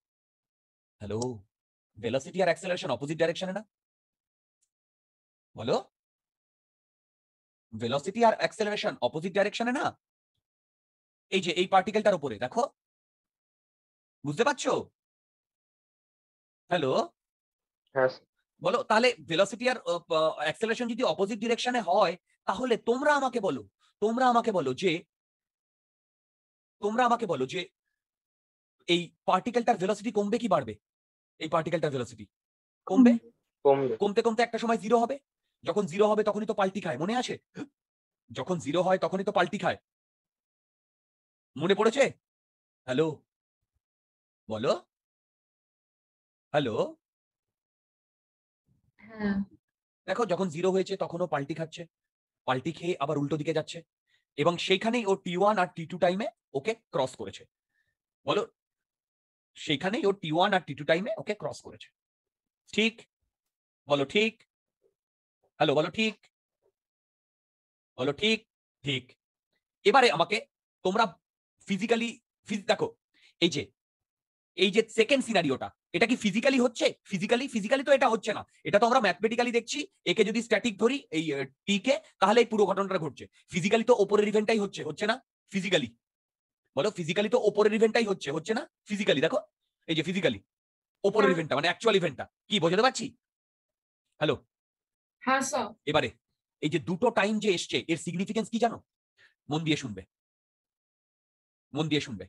হ্যালো ভেলোসিটি আর অ্যাক্সেলারেশন অপোজিট ডাইরেকশনে না বলো ভেলোসিটি আর অ্যাক্সেলারেশন অপোজিট ডাইরেকশনে না এই যে এই পার্টিকেলটার উপরে দেখো বুঝতে পারছো হ্যালো বলো তাহলে ভেলোসিটি আর অ্যাক্সেলারেশন যদি অপোজিট ডিরেকশনে হয় তাহলে তোমরা আমাকে বলো তোমরা আমাকে বলো যে তোমরা আমাকে বলো যে এই পার্টিকেলটার ভেলোসিটি কমবে কি বাড়বে এই পার্টিকেলটার ভেলোসিটি কমবে কমবে কমতে কমতে একটা সময় জিরো হবে যখন জিরো হবে তখনই তো পাল্টি খায় মনে আছে যখন জিরো হয় তখনই তো পাল্টি খায় মনে পড়েছে হ্যালো বলো হ্যালো দেখো যখন জিরো হয়েছে তখনও পাল্টি খাচ্ছে পাল্টি খেয়ে আবার উল্টো দিকে যাচ্ছে এবং সেইখানেই ও টি ওয়ান আর টি টু টাইমে ওকে ক্রস করেছে বলো সেইখানেই ও টি ওয়ান আর টি টু টাইমে ওকে ক্রস করেছে ঠিক বলো ঠিক হ্যালো বলো ঠিক বলো ঠিক ঠিক এবারে আমাকে তোমরা ফিজিক্যালি দেখো এই যে এই যে সেকেন্ড সিনারিওটা এটা কি ফিজিক্যালি হচ্ছে ফিজিক্যালি ফিজিক্যালি তো এটা হচ্ছে না এটা তো আমরা ম্যাথমেটিক্যালি দেখছি একে যদি স্ট্যাটিক ধরি এই টি কে তাহলে এই পুরো ঘটনাটা ঘটছে ফিজিক্যালি তো ওপরের ইভেন্টটাই হচ্ছে হচ্ছে না ফিজিক্যালি বলো ফিজিক্যালি তো ওপরের ইভেন্টটাই হচ্ছে হচ্ছে না ফিজিক্যালি দেখো এই যে ফিজিক্যালি ওপরের ইভেন্টটা হ্যাঁ। মানে অ্যাকচুয়াল ইভেন্টটা কি বোঝাতে পারছি হ্যালো হ্যাঁ, এবারে এই যে দুটো টাইম যে এসছে এর সিগনিফিকেন্স কি জানো মন দিয়ে শুনবে মন দিয়ে শুনবে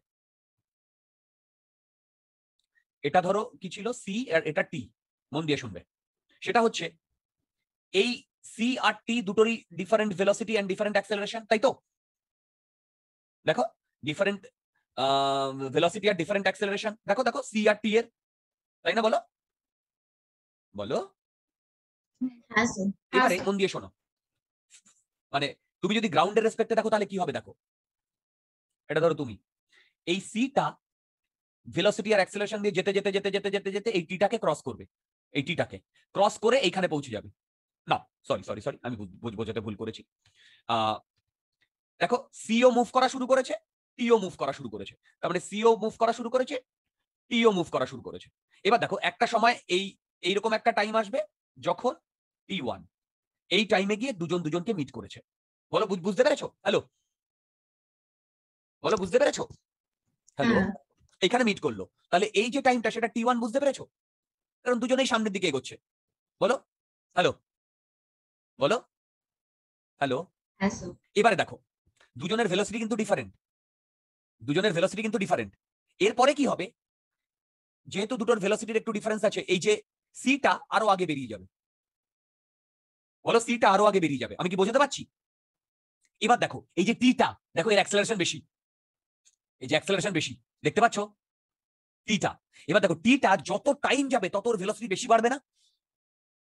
এটা ধরো কি ছিল সি আর এটা টি মন দিয়ে শুনবে সেটা হচ্ছে এই সি আর টি দুটোরই different velocity and different acceleration তাই তো দেখো ডিফারেন্ট ভেলোসিটি আর ডিফারেন্ট অ্যাক্সেলারেশন দেখো দেখো সি আর টি এর তাই না বলো বলো হ্যাঁ, এবারে হ্যাঁ, মন দিয়ে শোনো মানে তুমি যদি গ্রাউন্ডের রেসপেক্টে দেখো তাহলে কি হবে দেখো এটা ধরো তুমি এই সিটা ভেলোসিটি আর অ্যাক্সেলারেশন দিয়ে যেতে যেতে যেতে যেতে যেতে যেতে এই টিটাকে ক্রস করবে এই টিটাকে ক্রস করে এইখানে পৌঁছে যাবে না সরি সরি সরি আমি বোঝাতে ভুল করেছি দেখো সিও মুভ করা শুরু করেছে টিও মুভ করা শুরু করেছে তার মানে সিও মুভ করা শুরু করেছে টিও মুভ করা শুরু করেছে এবার দেখো একটা সময় এই এইরকম একটা টাইম আসবে যখন পি ওয়ান এই টাইমে গিয়ে দুজন দুজনকে মিট করেছে বলো বুঝতে পেরেছ হ্যালো বলো বুঝতে পেরেছ হ্যালো এখানে মিট করলো তাহলে এই যে টাইমটা সেটা টি ওয়ান বুঝতে পেরেছ কারণ দুজনেই সামনের দিকে এগোচ্ছে বলো হ্যালো বলো হ্যালো এবারে দেখো দুজনের ভেলোসিটি কিন্তু ডিফারেন্ট দুজনের ভেলোসিটি কিন্তু ডিফারেন্ট এরপরে কি হবে যেহেতু দুটোর ভেলোসিটির একটু ডিফারেন্স আছে এই যে সিটা আরো আগে বেরিয়ে যাবে বলো সিটা আরো আগে বেরিয়ে যাবে আমি কি বোঝাতে পারছি এবার দেখো এই যে টিটা দেখো এর অ্যাক্সেলারেশন বেশি এই যে অ্যাক্সেলারেশন বেশি দেখতে পাচ্ছ টিটা এবার দেখো টিটা যত টাইম যাবে তত ওর ভেলোসিটি বেশি বাড়বে না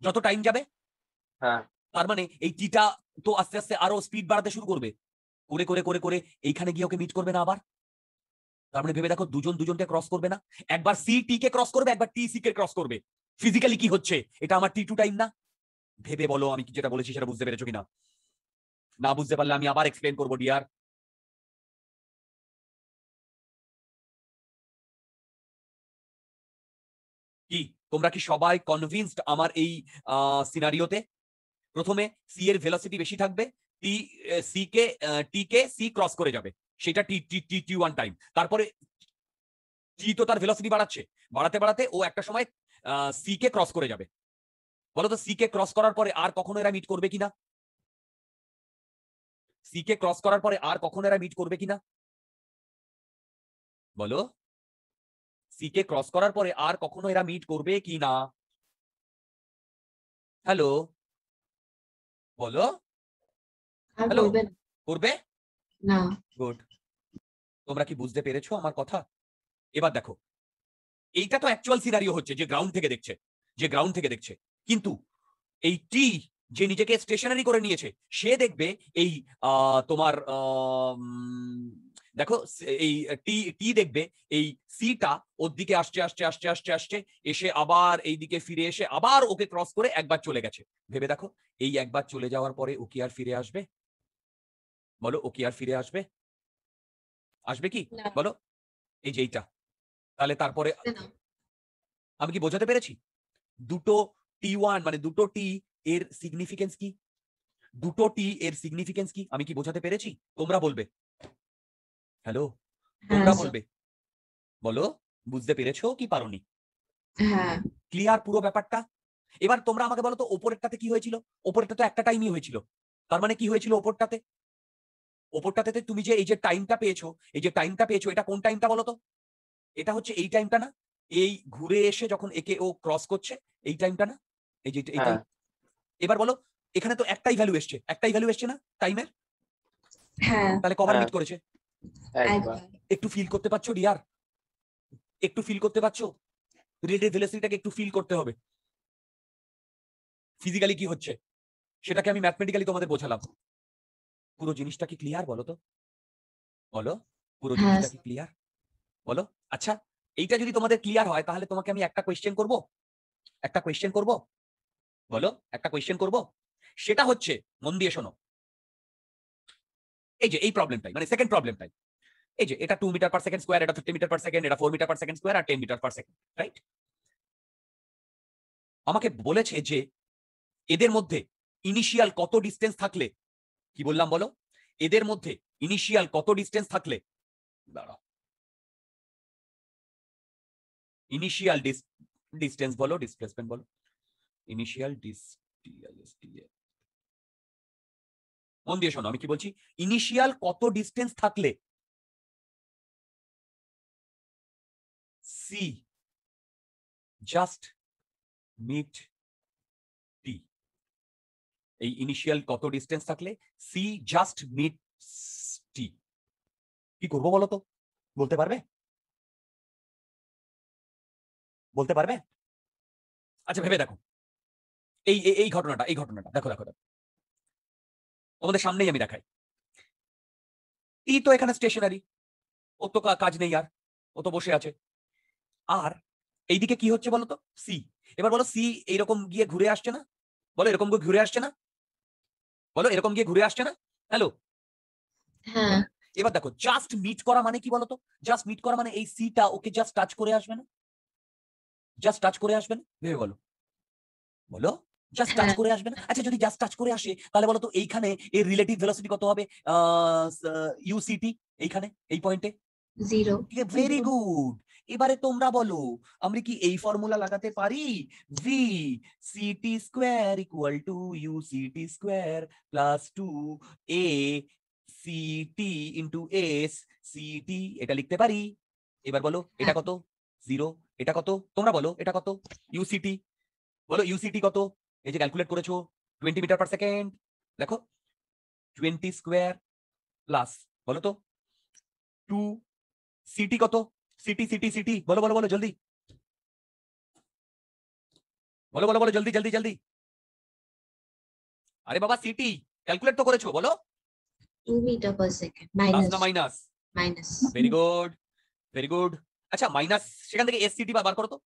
যত টাইম যাবে হ্যাঁ তার মানে এই টিটা তো আস্তে আস্তে আরো স্পিড বাড়াতে শুরু করবে করে করে করে করে এইখানে গিয়ে ওকে মিট করবে না আবার তার মানে ভেবে দেখো দুজন দুজনকে ক্রস করবে না একবার সি টি কে ক্রস করবে একবার টি সি কে ক্রস করবে ফিজিক্যালি কি হচ্ছে এটা আমার টি টু টাইম না ভেবে বলো আমি যেটা বলেছি সেটা বুঝতে পেরেছো কিনা না বুঝতে পারলে আমি আবার এক্সপ্লেন করবো ডিয়ার কি তোমরা কি সবাই কনভিনসড আমার এই সিনারিওতে প্রথমে সি এর ভেলোসিটি বেশি থাকবে টি সি কে টি কে সি ক্রস করে যাবে সেটা টি টি টি টি ওয়ান টাইম তারপরে টি তো তার ভেলোসিটি বাড়াচ্ছে বাড়াতে বাড়াতে ও একটা সময় সি কে ক্রস করে যাবে বলতো সি কে ক্রস করার পরে আর কখনো এরা মিট করবে কিনা সি কে ক্রস করার পরে আর কখনো এরা মিট করবে কিনা বলো সি কে ক্রস করার পরে আর কখনো এরা মিট করবে কি না হ্যালো বলো হ্যালো করবে না গুড তোমরা কি বুঝতে পেরেছো আমার কথা এবার দেখো এইটা তো অ্যাকচুয়াল সিনারিও হচ্ছে যে গ্রাউন্ড থেকে দেখছে যে গ্রাউন্ড থেকে দেখছে কিন্তু এই টি যে নিজেকে স্টেশনারি করে নিয়েছে সে দেখবে এই তোমার দেখো এই টি টি দেখবে এই সিটা ওর দিকে আসছে আসছে আসছে আসছে আসছে এসে আবার এই দিকে ফিরে এসে আবার ওকে ক্রস করে একবার চলে গেছে ভেবে দেখো এই একবার চলে যাওয়ার পরে ও কি আর ফিরে আসবে বলো ও কি আর ফিরে আসবে আসবে কি বলো এই যে এইটা তাহলে তারপরে আমি কি বোঝাতে পেরেছি দুটো টি ওয়ান মানে দুটো টি এর সিগনিফিকেন্স কি দুটো টি এর সিগনিফিকেন্স কি আমি কি বোঝাতে পেরেছি তোমরা বলবে হ্যালো তোমরা বলবে বলো বুঝতে পেরেছো কি পারোনি ক্লিয়ার পুরো ব্যাপারটা এবার তোমরা আমাকে বলো তো ওপরেরটাতে কি হয়েছিল ওপরেরটা তো একটা টাইমই হয়েছিল তার মানে কি হয়েছিল ওপরটাতে ওপরটাতে তুমি যে এই যে টাইমটা পেয়েছো এই যে টাইমটা পেয়েছো এটা কোন টাইমটা বলো তো এটা হচ্ছে এই টাইমটা না এই ঘুরে এসে যখন একে ও ক্রস করছে এই টাইমটা না এই যে এটা হ্যাঁ। এবার বলো এখানে তো একটাই ভ্যালু এসছে একটাই ভ্যালু এসছে না টাইমের হ্যাঁ। তাহলে কভার হ্যাঁ। মিট করেছে একটু ফিল করতে পারছো ডিয়ার একটু ফিল করতে পারছো রিলেটিভ ভেলোসিটিটাকে একটু ফিল করতে হবে ফিজিক্যালি কি হচ্ছে সেটাকে আমি ম্যাথমেটিক্যালি তোমাদের বোঝালাম পুরো জিনিসটা কি ক্লিয়ার বলো তো বলো পুরো জিনিসটা কি ক্লিয়ার বলো আচ্ছা এইটা যদি তোমাদের ক্লিয়ার হয় তাহলে তোমাকে আমি একটা কোয়েশ্চেন করব একটা কোয়েশ্চেন করব বলো একটা কোয়েশ্চেন করব সেটা হচ্ছে মন দিয়ে শোনো এই যে এই প্রবলেমটাই মানে সেকেন্ড প্রবলেমটাই এই যে এটা two metre per second square এটা ফিফটি মিটার পার সেকেন্ড এটা four metre per second square আর ten metre per second right আমাকে বলেছে যে এদের মধ্যে ইনিশিয়াল কত ডিস্টেন্স থাকলে কি বললাম বলো এদের মধ্যে ইনিশিয়াল কত ডিস্টেন্স থাকলে দাঁড়াও ইনিশিয়াল ডিস্টেন্স বলো ডিসপ্লেসমেন্ট বলো ইনিশিয়াল ডিস্টিএ মন দিয়ে শোনো আমি কি বলছি ইনিশিয়াল কত ডিস্টেন্স থাকলে সি জাস্ট মিট টি এই ইনিশিয়াল কত ডিস্টেন্স থাকলে সি জাস্ট মিট টি কি করবো বলো তো বলতে পারবে বলতে পারবে আচ্ছা ভেবে দেখো এই এই ঘটনাটা এই ঘটনাটা দেখো দেখো দেখো তোমাদের সামনেই আমি দেখাই ই তো এখানে স্টেশনারি ও তো কাজ নেই আর ও তো বসে আছে আর এইদিকে কি হচ্ছে বলতো সি এবার বলো সি এইরকম গিয়ে ঘুরে আসছে না বলো এরকম গিয়ে ঘুরে আসছে না বলো এরকম গিয়ে ঘুরে আসছে না হ্যালো হ্যাঁ এবার দেখো জাস্ট মিট করা মানে কি বলতো জাস্ট মিট করা মানে এই সিটা ওকে জাস্ট টাচ করে আসবে না জাস্ট টাচ করে আসবে না ভেবে বলো বলো জাস্ট টাচ করে আসবে না আচ্ছা যদি জাস্ট টাচ করে আসে তাহলে বলো তো এইখানে এর রিলেটিভ ভেলোসিটি কত হবে ইউসিটি এইখানে এই পয়েন্টে জিরো ভেরি গুড এবারে তোমরা বলো আমরা কি এই ফর্মুলা লাগাতে পারি V CT square equal to U CT square plus two A CT into S CT এটা লিখতে পারি এবার বলো হ্যাঁ। এটা কত জিরো এটা কত তোমরা বলো এটা কত ইউসিটি বলো ইউসিটি কত এই যে ক্যালকুলেট করেছো টোয়েন্টি মিটার পার সেকেন্ড দেখো টোয়েন্টি স্কোয়ার প্লাস বলো তো টু সিটি কত সিটি সিটি সিটি বলো বলো বলো জলদি বলো বলো বলো জলদি জলদি জলদি আরে বাবা সিটি ক্যালকুলেট তো করেছো বলো 2 মিটার পার সেকেন্ড মাইনাস না minus minus very good very good আচ্ছা মাইনাস সেখান থেকে এস সিটি বার করো তো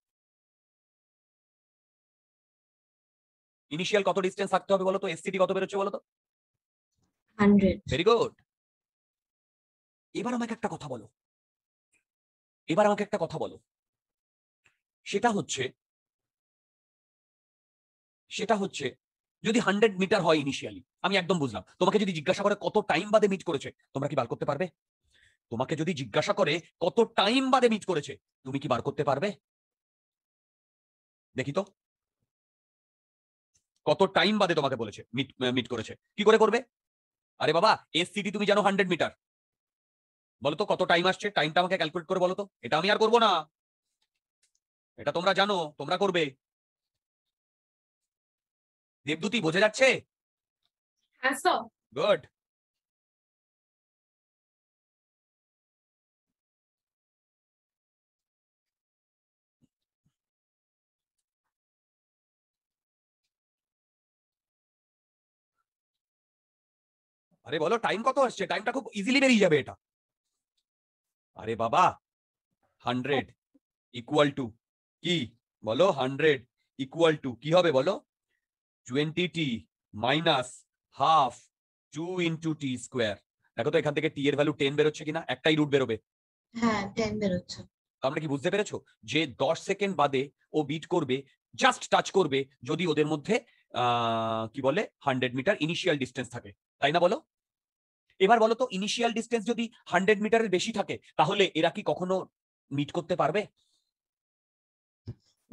ইনিশিয়াল কত ডিসটেন্স থাকতে হবে বলো তো এসসিটি কত বেরোচ্ছে বলো তো ভেরি গুড এবার আমাকে একটা কথা বলো এবার আমাকে একটা কথা বলো সেটা হচ্ছে সেটা হচ্ছে যদি হান্ড্রেড মিটার হয় ইনিশিয়ালি আমি একদম বুঝলাম তোমাকে যদি জিজ্ঞাসা করে কত টাইম বাদে মিট করেছে তোমরা কি বার করতে পারবে তোমাকে যদি জিজ্ঞাসা করে কত টাইম বাদে মিট করেছে তুমি কি বার করতে পারবে দেখি তো কত টাইম বাদে তোমাকে বলেছে মিট করেছে কি করে করবে আরে বাবা এস সিটি তুমি জানো হান্ড্রেড মিটার বলতো কত টাইম আসছে টাইমটা আমাকে ক্যালকুলেট করে বলতো এটা আমি আর করব না এটা তোমরা জানো তোমরা করবে দেবদূতি বোঝা যাচ্ছে গুড হ্যাঁ, আরে বলো টাইম কত আসছে টাইমটা খুব ইজিলি বেরিয়ে যাবে এটা আরে বাবা হান্ড্রেড ইকুয়াল টু কি বলো হান্ড্রেড ইকুয়াল টু কি হবে বলো twenty T minus half two into T square দেখো তো এখান থেকে টি এর ভ্যালু টেন বেরোচ্ছে কিনা একটাই রুট বেরোবে হ্যাঁ টেন বেরোচ্ছে আমরা কি বুঝতে পেরেছো যে দশ সেকেন্ড বাদে ও বিট করবে জাস্ট টাচ করবে যদি ওদের মধ্যে কি বলে হান্ড্রেড মিটার ইনিশিয়াল ডিস্টেন্স থাকে তাই না বলো এবার বলো তো ইনিশিয়াল ডিস্টেন্স যদি হান্ড্রেড মিটারের বেশি থাকে তাহলে এরা কি কখনো মিট করতে পারবে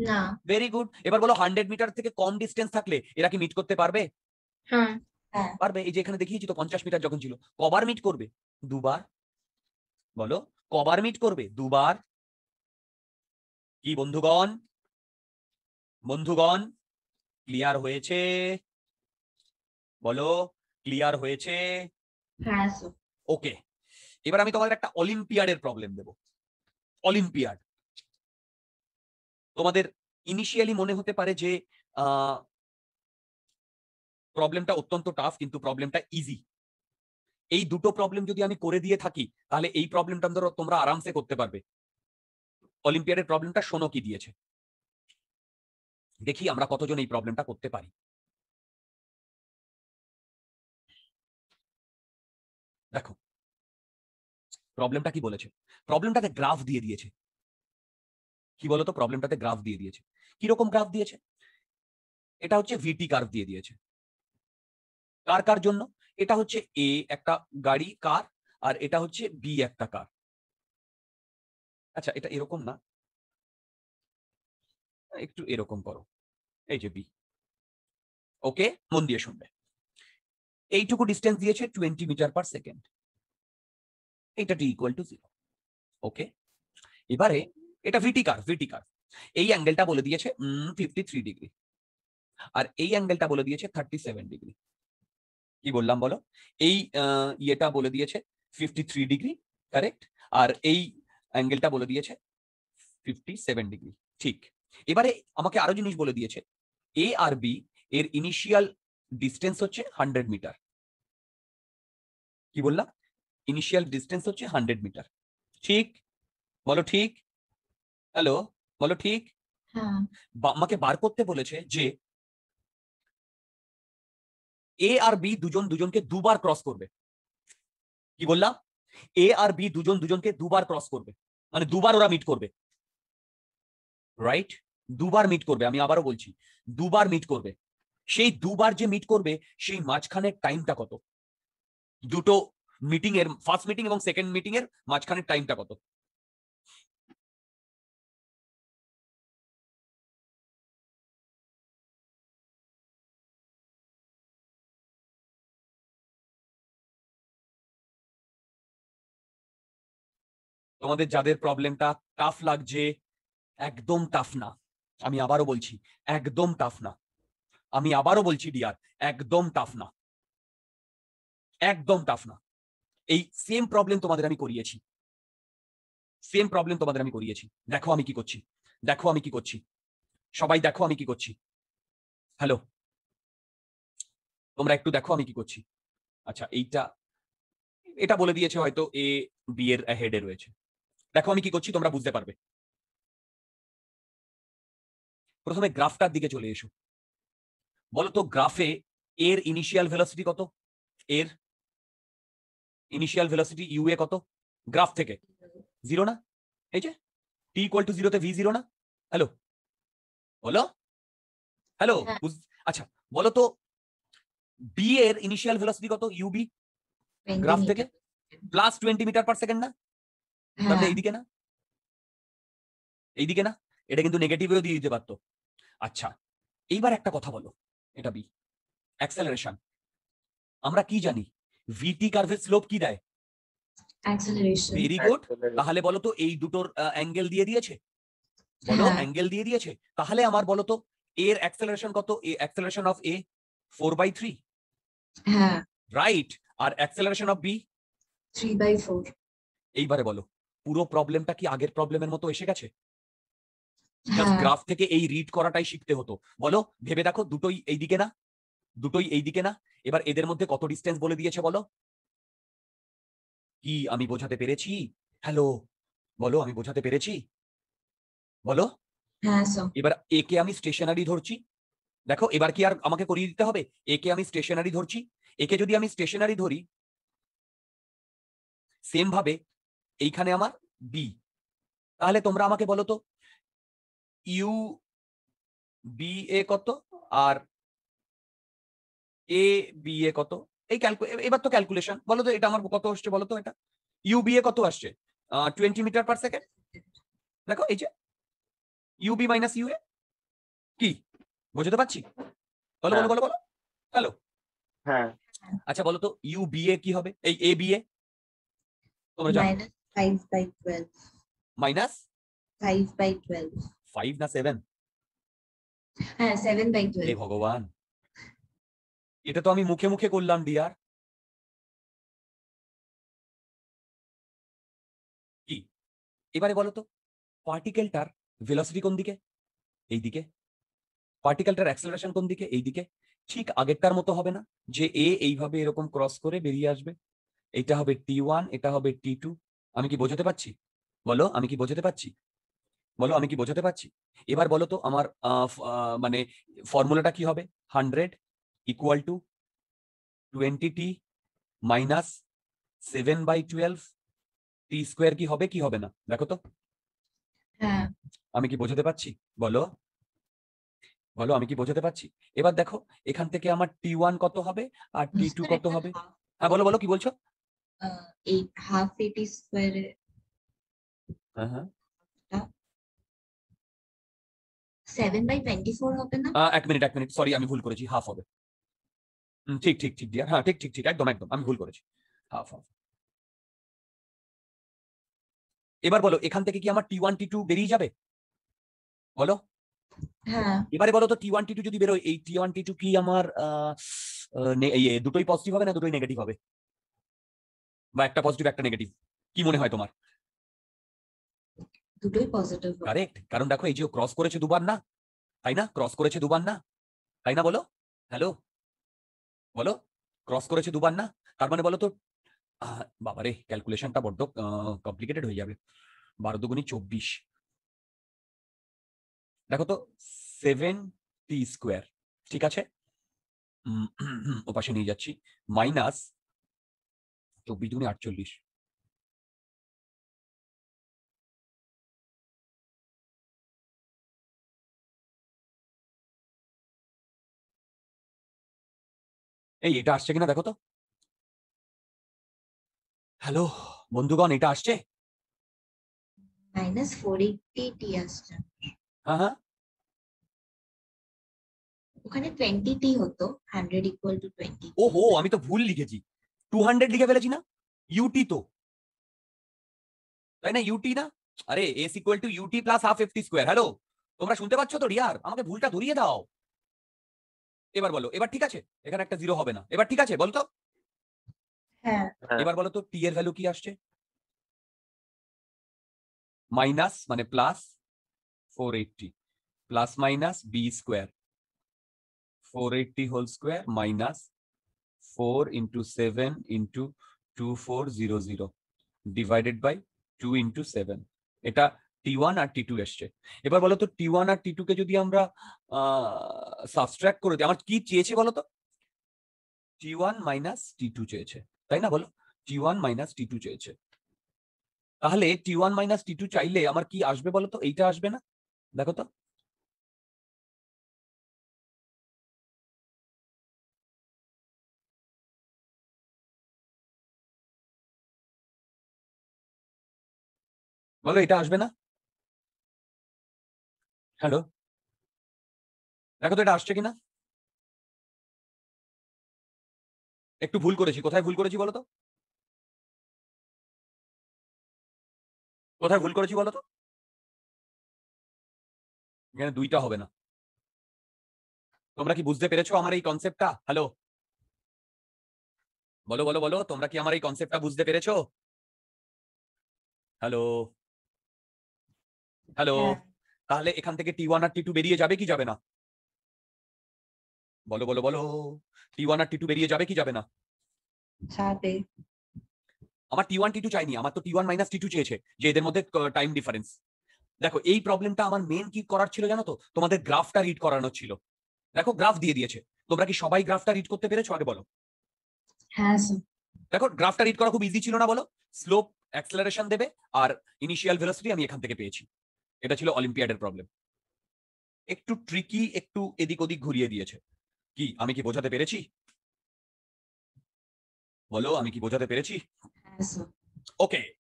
না ভেরি গুড এবার বলো হান্ড্রেড মিটার থেকে কম ডিস্টেন্স থাকলে এরা কি মিট করতে পারবে হ্যাঁ।, হ্যাঁ পারবে এই যে এখানে দেখিয়েছি তো পঞ্চাশ মিটার যখন ছিল কবার মিট করবে দুবার বলো কবার মিট করবে দুবার কি বন্ধুগণ বন্ধুগণ ক্লিয়ার হয়েছে বলো ক্লিয়ার হয়েছে ওকে হ্যাঁ, এবার আমি তোমাদের একটা অলিম্পিয়াডের প্রবলেম দেব অলিম্পিয়াড তোমাদের ইনিশিয়ালি মনে হতে পারে যে প্রবলেমটা অত্যন্ত টাফ কিন্তু প্রবলেমটা ইজি এই দুটো প্রবলেম যদি আমি করে দিয়ে থাকি তাহলে এই প্রবলেমটা ধরো তোমরা আরামসে করতে পারবে অলিম্পিয়াডের প্রবলেমটা সোনো কি দিয়েছে দেখি আমরা কতজন এই প্রবলেমটা করতে পারি দেখো প্রবলেমটা কি বলেছে প্রবলেমটাতে গ্রাফ দিয়ে দিয়েছে কি বলতো প্রবলেমটাতে গ্রাফ দিয়ে দিয়েছে কিরকম গ্রাফ দিয়েছে এটা হচ্ছে ভিটি কার্ভ দিয়ে দিয়েছে কার কার জন্য এটা হচ্ছে এ একটা গাড়ি কার আর এটা হচ্ছে বি একটা কার আচ্ছা এটা এরকম না একটু এরকম করো এই যে বি ওকে মন দিয়ে শুনবে এইটুকু ডিস্টেন্স দিয়েছে টোয়েন্টি মিটার পার সেকেন্ড এইটা two equal to zero okay এবারে এটা ভিটি কার ভিটি কার এই অ্যাঙ্গেলটা বলে দিয়েছে ফিফটি থ্রি ডিগ্রি আর এই অ্যাঙ্গেলটা বলে দিয়েছে থার্টি সেভেন ডিগ্রি কি বললাম বলো এই ইয়েটা বলে দিয়েছে ফিফটি থ্রি ডিগ্রি কারেক্ট আর এই অ্যাঙ্গেলটা বলে দিয়েছে ফিফটি সেভেন ডিগ্রি ঠিক এবারে আমাকে আরো জিনিস বলে দিয়েছে এ আর বি এর ইনিশিয়াল ডিস্টেন্স হচ্ছে হান্ড্রেড মিটার কি বললাম ইনিশিয়াল ডিস্টেন্স হচ্ছে হান্ড্রেড মিটার ঠিক বলো ঠিক হ্যালো বলো ঠিক হ্যাঁ। আমাকে বার করতে বলেছে যে এ আর বি দুজন দুজনকে দুবার ক্রস করবে কি বললাম এ আর বি দুজন দুজনকে দুবার ক্রস করবে মানে দুবার ওরা মিট করবে রাইট দুবার মিট করবে আমি আবারও বলছি দুবার মিট করবে সেই দুবার যে মিট করবে সেই মাঝখানের টাইমটা কত দুটো মিটিং এর ফার্স্ট মিটিং এবং সেকেন্ড মিটিং এর মাঝখানের টাইমটা কত তোমাদের যাদের প্রবলেমটা টাফ লাগছে একদম টাফ না আমি আবারও বলছি একদম টাফ না আমি আবারও বলছি ডিয়ার একদম টাফ না একদম টাফ না এই সেম প্রবলেম তোমাদের আমি করিয়েছি সেম প্রবলেম তোমাদের আমি করিয়েছি দেখো আমি কি করছি দেখো আমি কি করছি সবাই দেখো আমি কি করছি হ্যালো তোমরা একটু দেখো আমি কি করছি আচ্ছা এইটা এটা বলে দিয়েছে হয়তো এ বি এর হেডে রয়েছে দেখো আমি কি করছি তোমরা বুঝতে পারবে প্রথমে গ্রাফটার দিকে চলে এসো বলতো গ্রাফে এর ইনিশিয়াল ভেলোসিটি কত এর ইনিশিয়াল ভেলোসিটি ইউ এ কত গ্রাফ থেকে জিরো না এই যে টি ইকুয়াল টু জিরোতে ভি জিরো না হ্যালো বলো হ্যালো আচ্ছা বলো তো বি এর ইনিশিয়াল ভেলোসিটি কত ইউ বি গ্রাফ থেকে plus twenty metre per second না হ্যাঁ। এইদিকে না এইদিকে না এটা কিন্তু নেগেটিভেও দিয়ে দিতে পারতো আচ্ছা এইবার একটা কথা বলো এটা বি অ্যাক্সেলারেশন আমরা কি জানি ভিটি কার্ভের স্লোপ কি দেয় ভেরি গুড তাহলে বলো তো এই দুটোর অ্যাঙ্গেল দিয়ে দিয়েছে বলো অ্যাঙ্গেল দিয়ে দিয়েছে তাহলে আমার বলো তো এর অ্যাক্সেলারেশন কত A acceleration of A four by three right আর acceleration of B 3 by four এইবারে বলো পুরো প্রবলেমটা কি আগের প্রবলেমের মতো এসে গেছে গ্রাফ হ্যাঁ। থেকে এই রিড করাটাই শিখতে হতো বলো ভেবে দেখো দুটোই এইদিকে না দুটোই এইদিকে না এবার এদের মধ্যে কত ডিস্টেন্স বলে দিয়েছে বলো কি আমি বোঝাতে পেরেছি হ্যালো বলো আমি বোঝাতে পেরেছি বলো হ্যাঁ, এবার একে আমি স্টেশনারি ধরছি দেখো এবার কি আর আমাকে করিয়ে দিতে হবে একে আমি স্টেশনারি ধরছি একে যদি আমি স্টেশনারি ধরি সেম ভাবে এইখানে আমার বি তাহলে তোমরা আমাকে বলো তো ইউ বি এ কত আর এ বি এ কত এই এবার তো ক্যালকুলেশন বলো তো এটা আমার কত আসছে বলো তো এটা বি এ কত আসছে টোয়েন্টি মিটার পার সেকেন্ড দেখো এই যে ইউবি মাইনাস ইউ এ কি বুঝতে পারছি বলো বলো হ্যাঁ। বলো বলো হ্যালো হ্যাঁ আচ্ছা বলো তো ইউ বি এ কি হবে এই এ বি এ তোমরা জানো minus 5 by 12 minus 5 by 12 five না seven হ্যাঁ ভগবান এটা তো আমি মুখে মুখে করলাম ডিয়ার কি এবারে বলো তো পার্টিকেলটার ভেলোসিটি কোন দিকে এই দিকে পার্টিকেলটার অ্যাক্সেলারেশন কোন দিকে এই দিকে ঠিক আগেরটার মতো হবে না যে এ এইভাবে এরকম ক্রস করে বেরিয়ে আসবে এটা হবে টি ওয়ান এটা হবে টি টু আমি কি বোঝাতে পারছি বলো আমি কি বোঝাতে পারছি বলো আমি কি বোঝাতে পারছি এবার বলো তো আমার মানে ফর্মুলাটা কি হবে hundred equal to twenty T minus seven by twelve T square কি হবে কি হবে না দেখো তো হ্যাঁ। আমি কি বোঝাতে পারছি বলো বলো আমি কি বোঝাতে পারছি এবার দেখো এখান থেকে আমার টি ওয়ান কত হবে আর টি টু কত হবে হ্যাঁ বলো বলো কি বলছো এই হাফ এটি হ্যাঁ হ্যাঁ এক মিনিট এক মিনিট সরি আমি ভুল করেছি হাফ হবে ঠিক ঠিক ঠিক হ্যাঁ ঠিক ঠিক ঠিক একদম একদম আমি ভুল করেছি হাফ হাফ এবার বলো এখান থেকে কি আমার টি ওয়ান টি টু বেরিয়ে যাবে বলো হ্যাঁ। এবারে বলো তো টি ওয়ান টি টু যদি বেরোয় এই টি ওয়ান টি টু কি আমার দুটোই পজিটিভ হবে না দুটোই নেগেটিভ হবে বা একটা পজিটিভ একটা নেগেটিভ কি মনে হয় তোমার দুটোই পজিটিভ কারেক্ট কারণ দেখো এই যে ক্রস করেছে দুবার না তাই না ক্রস করেছে দুবার না তাই না বলো হ্যালো বলো ক্রস করেছে দুবার না তার মানে বলো তো রে ক্যালকুলেশনটা বড্ড কমপ্লিকেটেড হয়ে যাবে বারো দুগুণি চব্বিশ দেখো তো সেভেন টি স্কোয়ার ঠিক আছে ও পাশে নিয়ে যাচ্ছি মাইনাস চব্বিশ দুগুণি আটচল্লিশ এই এটা আসছে কিনা দেখো তো হ্যালো বন্ধুগণ এটা আসছে হ্যাঁ, হ্যাঁ। আমি তো ভুল লিখেছি টু হান্ড্রেড লিখে ফেলেছি না ইউটি তো তাই না ইউটি না আরে S equal to UT plus half FT square hello তোমরা শুনতে পাচ্ছ তো রিয়ার আমাকে ভুলটা ধরিয়ে দাও এবার বলো এবার ঠিক আছে এখানে একটা জিরো হবে না এবার ঠিক আছে বলতো হ্যাঁ। হ্যাঁ। এবার বলো তো টি এর ভ্যালু কি আসছে মাইনাস মানে plus four eighty plus minus B square four eighty whole square minus four into seven into two four zero zero divided by two into seven এটা টি ওয়ান আর টি টু এসছে এবার বলতো T one আর T two কে যদি আমরা subtract করে দিই আমার কি চেয়েছে বলতো T one minus T two চেয়েছে তাই না বলো T one minus T two চেয়েছে তাহলে T one minus T two চাইলে আমার কি আসবে বলতো এইটা আসবে না দেখো তো বলো এটা আসবে না হ্যালো দেখো তো এটা আসছে কিনা একটু ভুল করেছি কোথায় ভুল করেছি বলো তো কোথায় ভুল করেছি বলো তো এখানে দুইটা হবে না তোমরা কি বুঝতে পেরেছো আমার এই কনসেপ্টটা হ্যালো বলো বলো বলো তোমরা কি আমার এই কনসেপ্টটা বুঝতে পেরেছো হ্যালো হ্যালো হ্যাঁ। তাহলে এখান থেকে টি ওয়ান আর টি টু বেরিয়ে যাবে কি যাবে না বলো বলো বলো টি ওয়ান আর টি টু বেরিয়ে যাবে কি যাবে না আমার টি ওয়ান টি টু চাইনি আমার তো T one minus T two চেয়েছে যে এদের মধ্যে টাইম ডিফারেন্স দেখো এই প্রবলেমটা আমার মেন কি করার ছিল জানো তো তোমাদের গ্রাফটা রিড করানোর ছিল দেখো গ্রাফ দিয়ে দিয়েছে তোমরা কি সবাই গ্রাফটা রিড করতে পেরেছো আগে বলো হ্যাঁ, দেখো গ্রাফটা রিড করা খুব ইজি ছিল না বলো স্লোপ অ্যাক্সেলারেশন দেবে আর ইনিশিয়াল ভেলোসিটি আমি এখান থেকে পেয়েছি এটা ছিল অলিম্পিয়াডের প্রবলেম একটু ট্রিকি একটু এদিক ওদিক ঘুরিয়ে দিয়েছে কি আমি কি বোঝাতে পেরেছি বলো আমি কি বোঝাতে পেরেছি ওকে হ্যাঁ,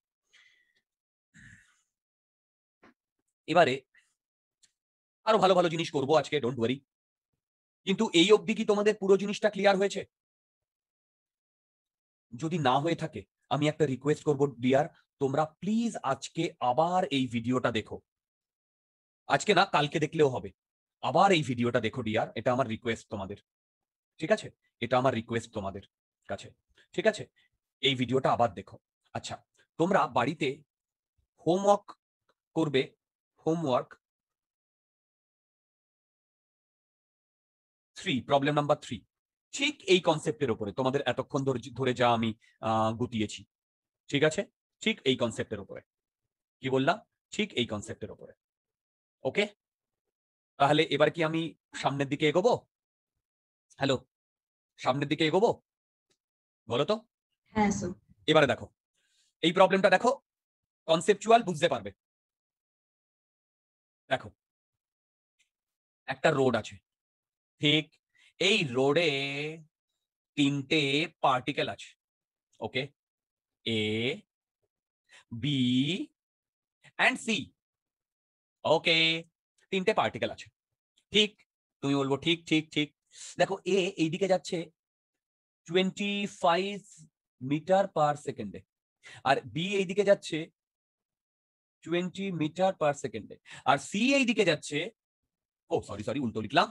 এবারে আরো ভালো ভালো জিনিস করব আজকে ডোন্ট ওয়ারি কিন্তু এই অবধি কি তোমাদের পুরো জিনিসটা ক্লিয়ার হয়েছে যদি না হয়ে থাকে আমি একটা রিকোয়েস্ট করব ডিয়ার তোমরা প্লিজ আজকে আবার এই ভিডিওটা দেখো আজকে না কালকে দেখলেও হবে আবার এই ভিডিওটা দেখো ডিয়ার এটা আমার রিকোয়েস্ট তোমাদের ঠিক আছে এটা আমার রিকোয়েস্ট তোমাদের কাছে ঠিক আছে এই ভিডিওটা আবার দেখো আচ্ছা তোমরা বাড়িতে হোমওয়ার্ক করবে homework three problem number three ঠিক এই কনসেপ্টের উপরে তোমাদের এতক্ষণ ধরে যা আমি গুটিয়েছি ঠিক আছে ঠিক এই কনসেপ্টের উপরে কি বললাম ঠিক এই কনসেপ্টের উপরে ওকে তাহলে এবার কি আমি সামনের দিকে এগোবো হ্যালো সামনের দিকে এগোবো বলো তো হ্যাঁ, এবারে দেখো এই প্রবলেমটা দেখো কনসেপচুয়াল বুঝতে পারবে দেখো একটা রোড আছে ঠিক এই রোডে তিনটে পার্টিকেল আছে okay A B and C okay তিনটে পার্টিকেল আছে ঠিক তুমি বলবো ঠিক ঠিক ঠিক দেখো এ এইদিকে যাচ্ছে টোয়েন্টি ফাইভ মিটার পার সেকেন্ডে আর বি এইদিকে যাচ্ছে টোয়েন্টি মিটার পার সেকেন্ডে আর সি এইদিকে যাচ্ছে ও সরি সরি উল্টো লিখলাম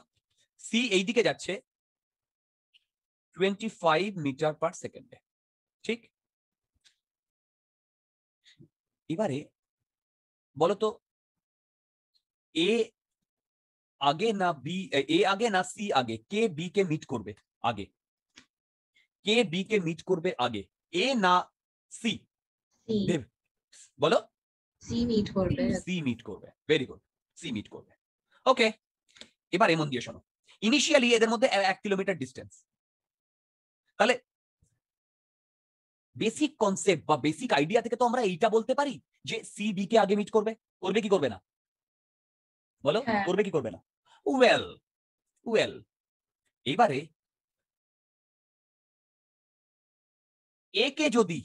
সি এইদিকে যাচ্ছে টোয়েন্টি ফাইভ মিটার পার সেকেন্ডে ঠিক এবারে বলতো এ আগে না বি এ আগে না সি আগে কে বি কে মিট করবে আগে কে বি কে মিট করবে আগে এ না সি বলো সি মিট করবে ভেরি গুড সি মিট করবে ওকে এবার এমন দিয়ে শোনো ইনিশিয়ালি এদের মধ্যে এক কিলোমিটার ডিস্টেন্স তাহলে বেসিক কনসেপ্ট বা বেসিক আইডিয়া থেকে তো আমরা এইটা বলতে পারি যে সি বি কে আগে মিট করবে করবে কি করবে না বলো হ্যাঁ। করবে কি করবে না ওয়েল ওয়েল এবারে এ কে যদি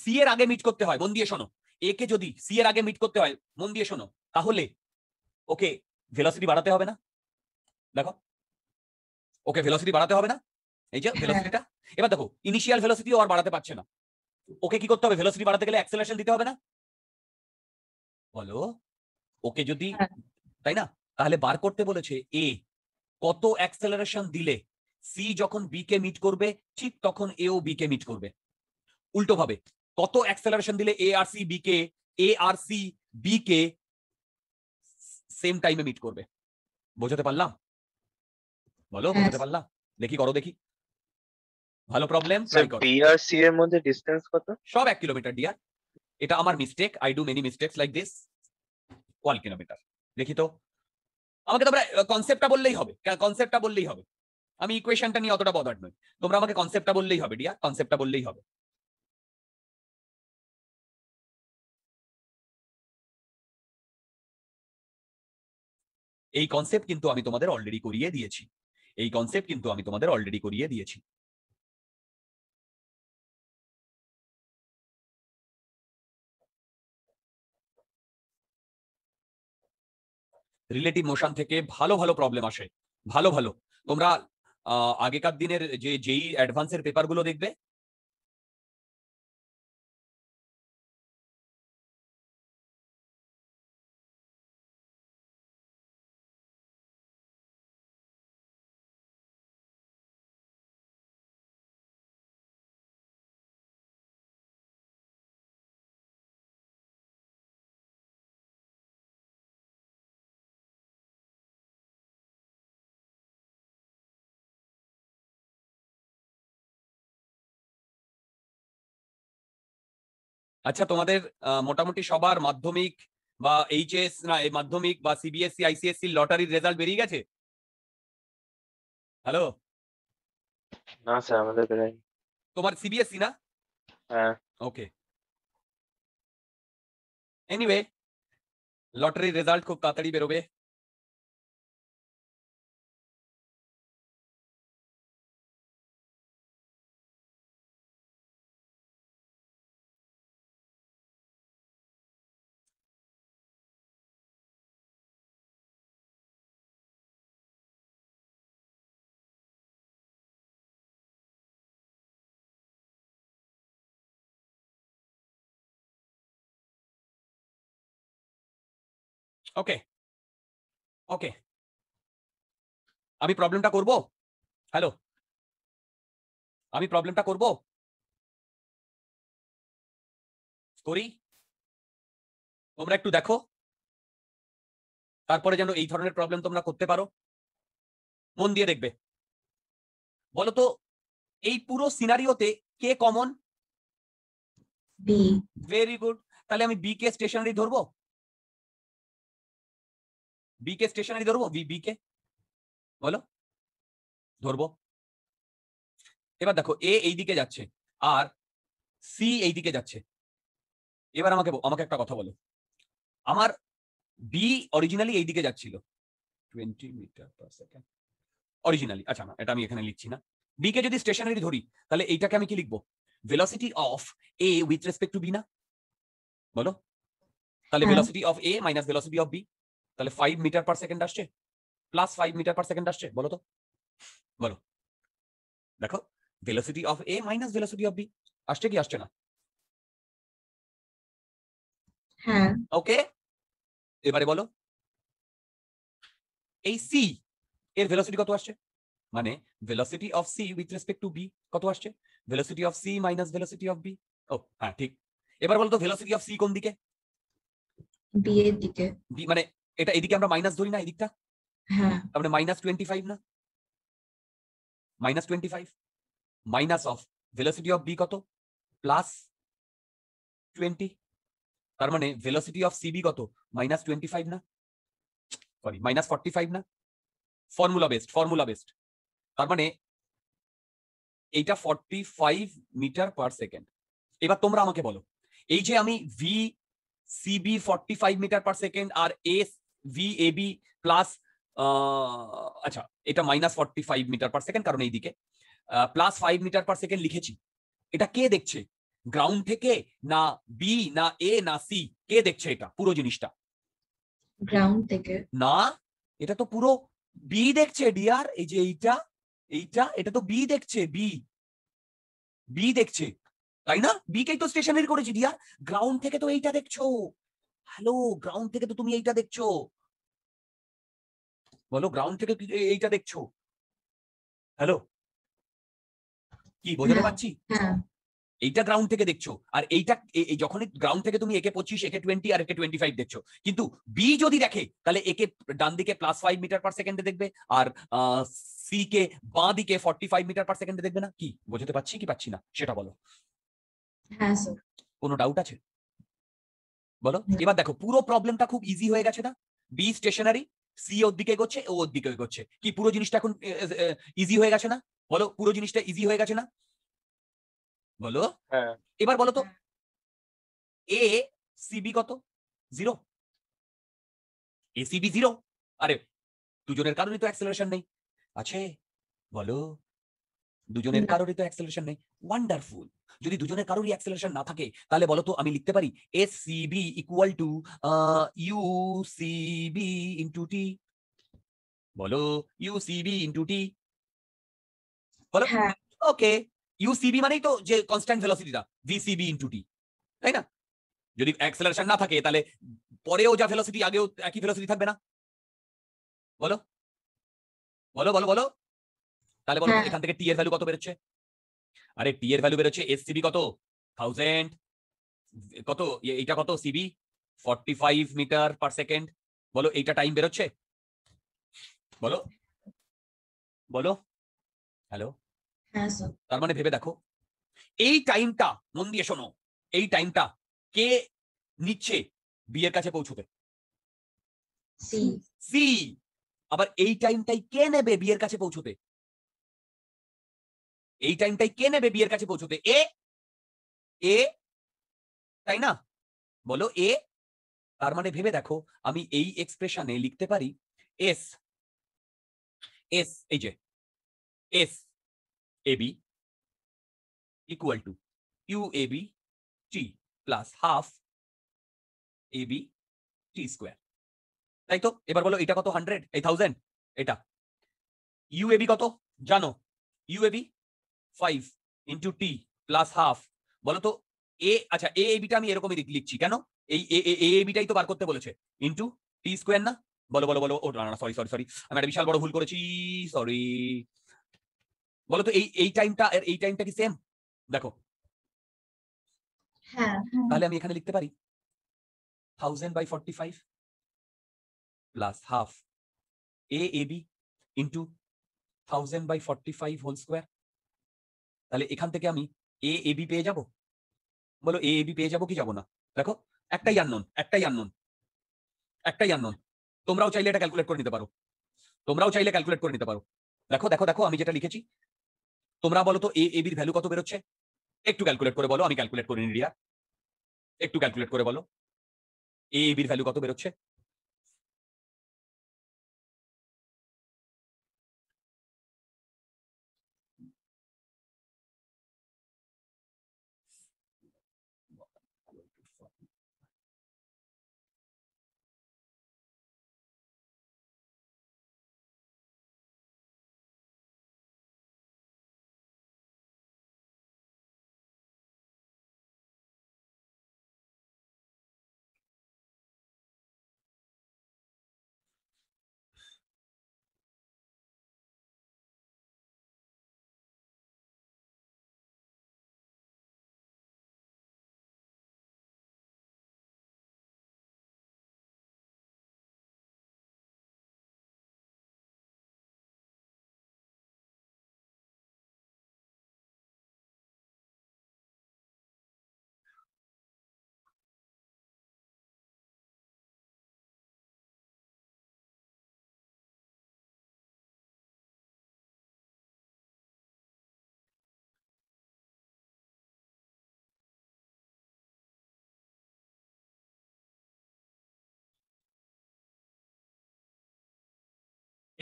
সি এর আগে মিট করতে হয় মন দিয়ে শোনো এ কে যদি সি এর আগে মিট করতে হয় মন দিয়ে শোনো তাহলে ওকে ভেলোসিটি বাড়াতে হবে না দেখো ওকে ভেলোসিটি বাড়াতে হবে না এই যে ভেলোসিটিটা হ্যাঁ। এবার দেখো ইনিশিয়াল ভেলোসিটি আর বাড়াতে পারছে না ওকে কি করতে হবে ভেলোসিটি বাড়াতে গেলে অ্যাক্সেলারেশন দিতে হবে না বলো ওকে যদি হ্যাঁ। তাই না তাহলে বার করতে বলেছে এ কত অ্যাক্সেলারেশন দিলে সি যখন বি কে মিট করবে ঠিক তখন এ ও বি কে মিট করবে উল্টো ভাবে কত অ্যাক্সেলারেশন দিলে এ আর সি বি কে এ আর সি বি কে সেম টাইমে মিট করবে বোঝাতে পারলাম বলো হ্যাঁ। বোঝাতে পারলাম দেখি করো দেখি ভালো প্রবলেম ট্রাই করো বি আর সি এর মধ্যে ডিসটেন্স কত সব 1 কিলোমিটার ডিয়ার এটা আমার mistake I do many mistakes like this call kilometre দেখি তো আমাকে তোমরা কনসেপ্টটা বললেই হবে কনসেপ্টটা বললেই হবে আমি ইকুয়েশনটা নিয়ে অতটা বদার নই তোমরা আমাকে কনসেপ্টটা বললেই হবে ডিয়া কনসেপ্টটা বললেই হবে এই কনসেপ্ট কিন্তু আমি তোমাদের অলরেডি করিয়ে দিয়েছি এই কনসেপ্ট কিন্তু আমি তোমাদের অলরেডি করিয়ে দিয়েছি রিলেটিভ মোশন থেকে ভালো ভালো প্রবলেম আসে ভালো ভালো তোমরা আগেকার দিনের যে যেই অ্যাডভান্সের পেপারগুলো দেখবে আচ্ছা তোমাদের মোটামুটি সবার মাধ্যমিক বা এইচএস না মাধ্যমিক বা সিবিএসসি আইসিএসসি লটারির রেজাল্ট বেরিয়ে গেছে হ্যালো না স্যার আমাদের বেরিয়ে তোমার সিবিএসসি না হ্যাঁ ওকে এনিওয়ে লটারির রেজাল্ট খুব তাড়াতাড়ি বেরোবে ওকে ওকে আমি প্রবলেমটা করব হ্যালো আমি প্রবলেমটা করব করি তোমরা একটু দেখো তারপরে যেন এই ধরনের প্রবলেম তোমরা করতে পারো মন দিয়ে দেখবে বলো তো এই পুরো সিনারিওতে কে কমন বি ভেরি গুড তাহলে আমি বি কে স্টেশনারি ধরবো বিকে স্টেশনারি ধরবো বিকে বলো ধরবো এবার দেখো এ এইদিকে যাচ্ছে আর সি এইদিকে যাচ্ছে এবার আমাকে আমাকে একটা কথা বলো আমার বি অরিজিনালি এইদিকে যাচ্ছিল twenty metre per second originally আচ্ছা না এটা আমি এখানে লিখছি না বি কে যদি স্টেশনারি ধরি তাহলে এইটাকে আমি কি লিখবো velocity of A with respect to B না বলো তাহলে velocity of A minus velocity of B তাহলে ফাইভ মিটার পার সেকেন্ড আসছে plus five meter per second আসছে বলো তো বলো দেখো velocity of A minus velocity of B আসছে কি আসছে না ওকে হ্যাঁ। এবারে বলো এই সি এর ভেলোসিটি কত আসছে মানে velocity of C with respect to B কত আসছে velocity of C minus velocity of B ও হ্যাঁ ঠিক এবার বলো তো ভেলোসিটি অফ সি কোন দিকে বি এর দিকে বি মানে এটা এদিকে আমরা মাইনাস ধরি না এদিকটা হ্যাঁ তাহলে মাইনাস টোয়েন্টি ফাইভ না minus twenty five minus of velocity of B কত প্লাস টোয়েন্টি তার মানে ভেলোসিটি অফ সিবি কত মাইনাস টোয়েন্টি ফাইভ না সরি মাইনাস ফর্টি ফাইভ না ফর্মুলা বেস্ট ফর্মুলা বেস্ট তার মানে এইটা forty five meter per second এবার তোমরা আমাকে বলো এই যে আমি V CB forty five meter per second আর এস ভিএবি প্লাস uh, আচ্ছা এটা minus forty five meter per second কারণ এইদিকে plus five meter per second লিখেছি এটা কে দেখছে গ্রাউন্ড থেকে না বি না এ না সি কে দেখছে এটা পুরো জিনিসটা গ্রাউন্ড থেকে না এটা তো পুরো বি দেখছে ডিয়ার এই যে এইটা এইটা এটা তো বি দেখছে বি বি দেখছে তাই না বি কেই তো স্টেশনের করেছি ডিয়ার গ্রাউন্ড থেকে তো এইটা দেখছো হ্যালো গ্রাউন্ড থেকে তো তুমি এইটা দেখছো বলো গ্রাউন্ড থেকে এইটা দেখছো হ্যালো কি বোঝাতে হ্যাঁ, পারছি হ্যাঁ। এইটা গ্রাউন্ড থেকে দেখছো আর এইটা যখন গ্রাউন্ড থেকে তুমি একে পঁচিশ একে টোয়েন্টি আর একে টোয়েন্টি ফাইভ দেখছো কিন্তু বি যদি দেখে তাহলে একে ডান দিকে প্লাস ফাইভ মিটার পার সেকেন্ডে দেখবে আর সি কে বাঁ দিকে ফর্টি ফাইভ মিটার পার সেকেন্ডে দেখবে না কি বোঝাতে পারছি কি পাচ্ছি না সেটা বলো হ্যাঁ, কোনো ডাউট আছে বলো এবার দেখো পুরো প্রবলেমটা খুব ইজি হয়ে গেছে না বি স্টেশনারি সি ওর দিকে এগোচ্ছে ও ওর দিকে এগোচ্ছে কি পুরো জিনিসটা এখন ইজি হয়ে গেছে না বলো পুরো জিনিসটা ইজি হয়ে গেছে না বলো হ্যাঁ। এবার বলো তো এ হ্যাঁ। সিবি কত জিরো এ সিবি জিরো আরে দুজনের কারণে তো অ্যাক্সেলারেশন নেই আছে বলো দুজনের কারোরই তো অ্যাক্সেলারেশন নেই ওয়ান্ডারফুল যদি দুজনের কারোরই অ্যাক্সেলারেশন না থাকে তাহলে বলো তো আমি লিখতে পারি S B equal to U B into T বলো ইউ বি ইন্টু টি বলো ওকে ইউ বি মানেই তো যে কনস্ট্যান্ট ভেলোসিটিটা ভি বি ইন্টু টি তাই না যদি অ্যাক্সেলারেশন না থাকে তাহলে পরেও যা ভেলোসিটি আগেও একই ভেলোসিটি থাকবে না বলো বলো বলো বলো তাহলে বলো হ্যাঁ। এখান থেকে টি এর ভ্যালু কত বেরোচ্ছে আরে টি এর ভ্যালু বেরোচ্ছে এস সিবি কত থাউজেন্ড কত এটা কত CB forty five meter per second বলো এইটা টাইম বেরোচ্ছে বলো বলো হ্যালো তার মানে ভেবে দেখো এই টাইমটা মন দিয়ে শোনো এই টাইমটা কে নিচ্ছে বিয়ের কাছে পৌঁছবে সি আবার এই টাইমটাই কে নেবে বিয়ের কাছে পৌঁছতে এই টাইমটাই কে নেবে বিয়ের কাছে পৌঁছতে এ এ তাই না বলো এ তার মানে ভেবে দেখো আমি এই এক্সপ্রেশনে লিখতে পারি এস এস এই যে S A B equal to U A B T plus half A B T square তাই তো এবার বলো এটা কত হান্ড্রেড এই থাউজেন্ড এটা বি কত জানো B five into T plus half বলো তো এ আচ্ছা a এ বিটা আমি এরকমই লিখছি কেন এই এ বিটাই তো বার করতে বলেছে ইন্টু টি স্কোয়ার না বলো বলো বলো ও না সরি সরি সরি আমি একটা বিশাল বড় ভুল করেছি সরি বলো তো এই এই টাইমটা আর এই টাইমটা কি সেম দেখো হ্যাঁ, হ্যাঁ তাহলে আমি এখানে লিখতে পারি thousand by forty five plus half A A B into thousand by forty five whole square তাহলে এখান থেকে আমি এ এবি পেয়ে যাব বলো এ এবি পেয়ে যাব কি যাব না দেখো একটাই আননোন একটাই আননোন একটাই আননোন তোমরাও চাইলে এটা ক্যালকুলেট করে নিতে পারো তোমরাও চাইলে ক্যালকুলেট করে নিতে পারো দেখো দেখো দেখো আমি যেটা লিখেছি তোমরা বলো তো এ এবির ভ্যালু কত বেরোচ্ছে একটু ক্যালকুলেট করে বলো আমি ক্যালকুলেট করে নি রিয়া একটু ক্যালকুলেট করে বলো এ এবির ভ্যালু কত বেরোচ্ছে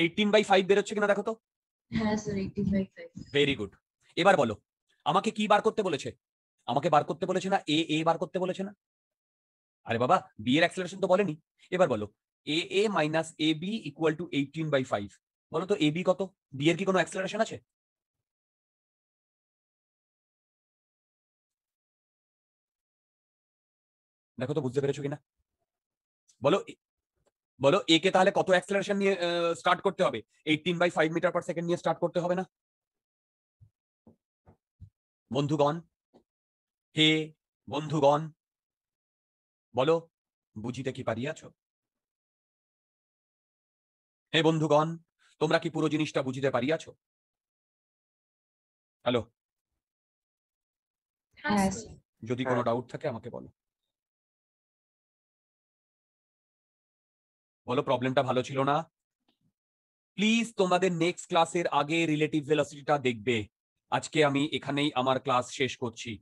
এইটিন বাই ফাইভ বেরোচ্ছে কিনা দেখো তো হ্যাঁ স্যার 18 বাই 5 ভেরি গুড এবার বলো আমাকে কি বার করতে বলেছে আমাকে বার করতে বলেছে না এ এ বার করতে বলেছে না আরে বাবা বি এর অ্যাক্সেলারেশন তো বলেনি এবার বলো A A minus A B equal to eighteen by five বলো তো এ বি কত বি এর কি কোনো অ্যাক্সেলারেশন আছে দেখো তো বুঝতে পেরেছো কিনা বলো বলো এ কে তাহলে কত অ্যাক্সেলারেশন নিয়ে স্টার্ট করতে হবে eighteen by five meter per second নিয়ে স্টার্ট করতে হবে না বন্ধুগণ হে বন্ধুগণ বলো বুঝিতে কি পারিয়াছ হে বন্ধুগণ তোমরা কি পুরো জিনিসটা বুঝিতে পারিয়াছো হ্যালো হ্যাঁ, যদি কোনো ডাউট থাকে আমাকে বলো বলো প্রবলেমটা ভালো ছিল না প্লিজ তোমাদের নেক্সট ক্লাসের আগে রিলেটিভ ভেলোসিটিটা দেখবে আজকে আমি এখানেই আমার ক্লাস শেষ করছি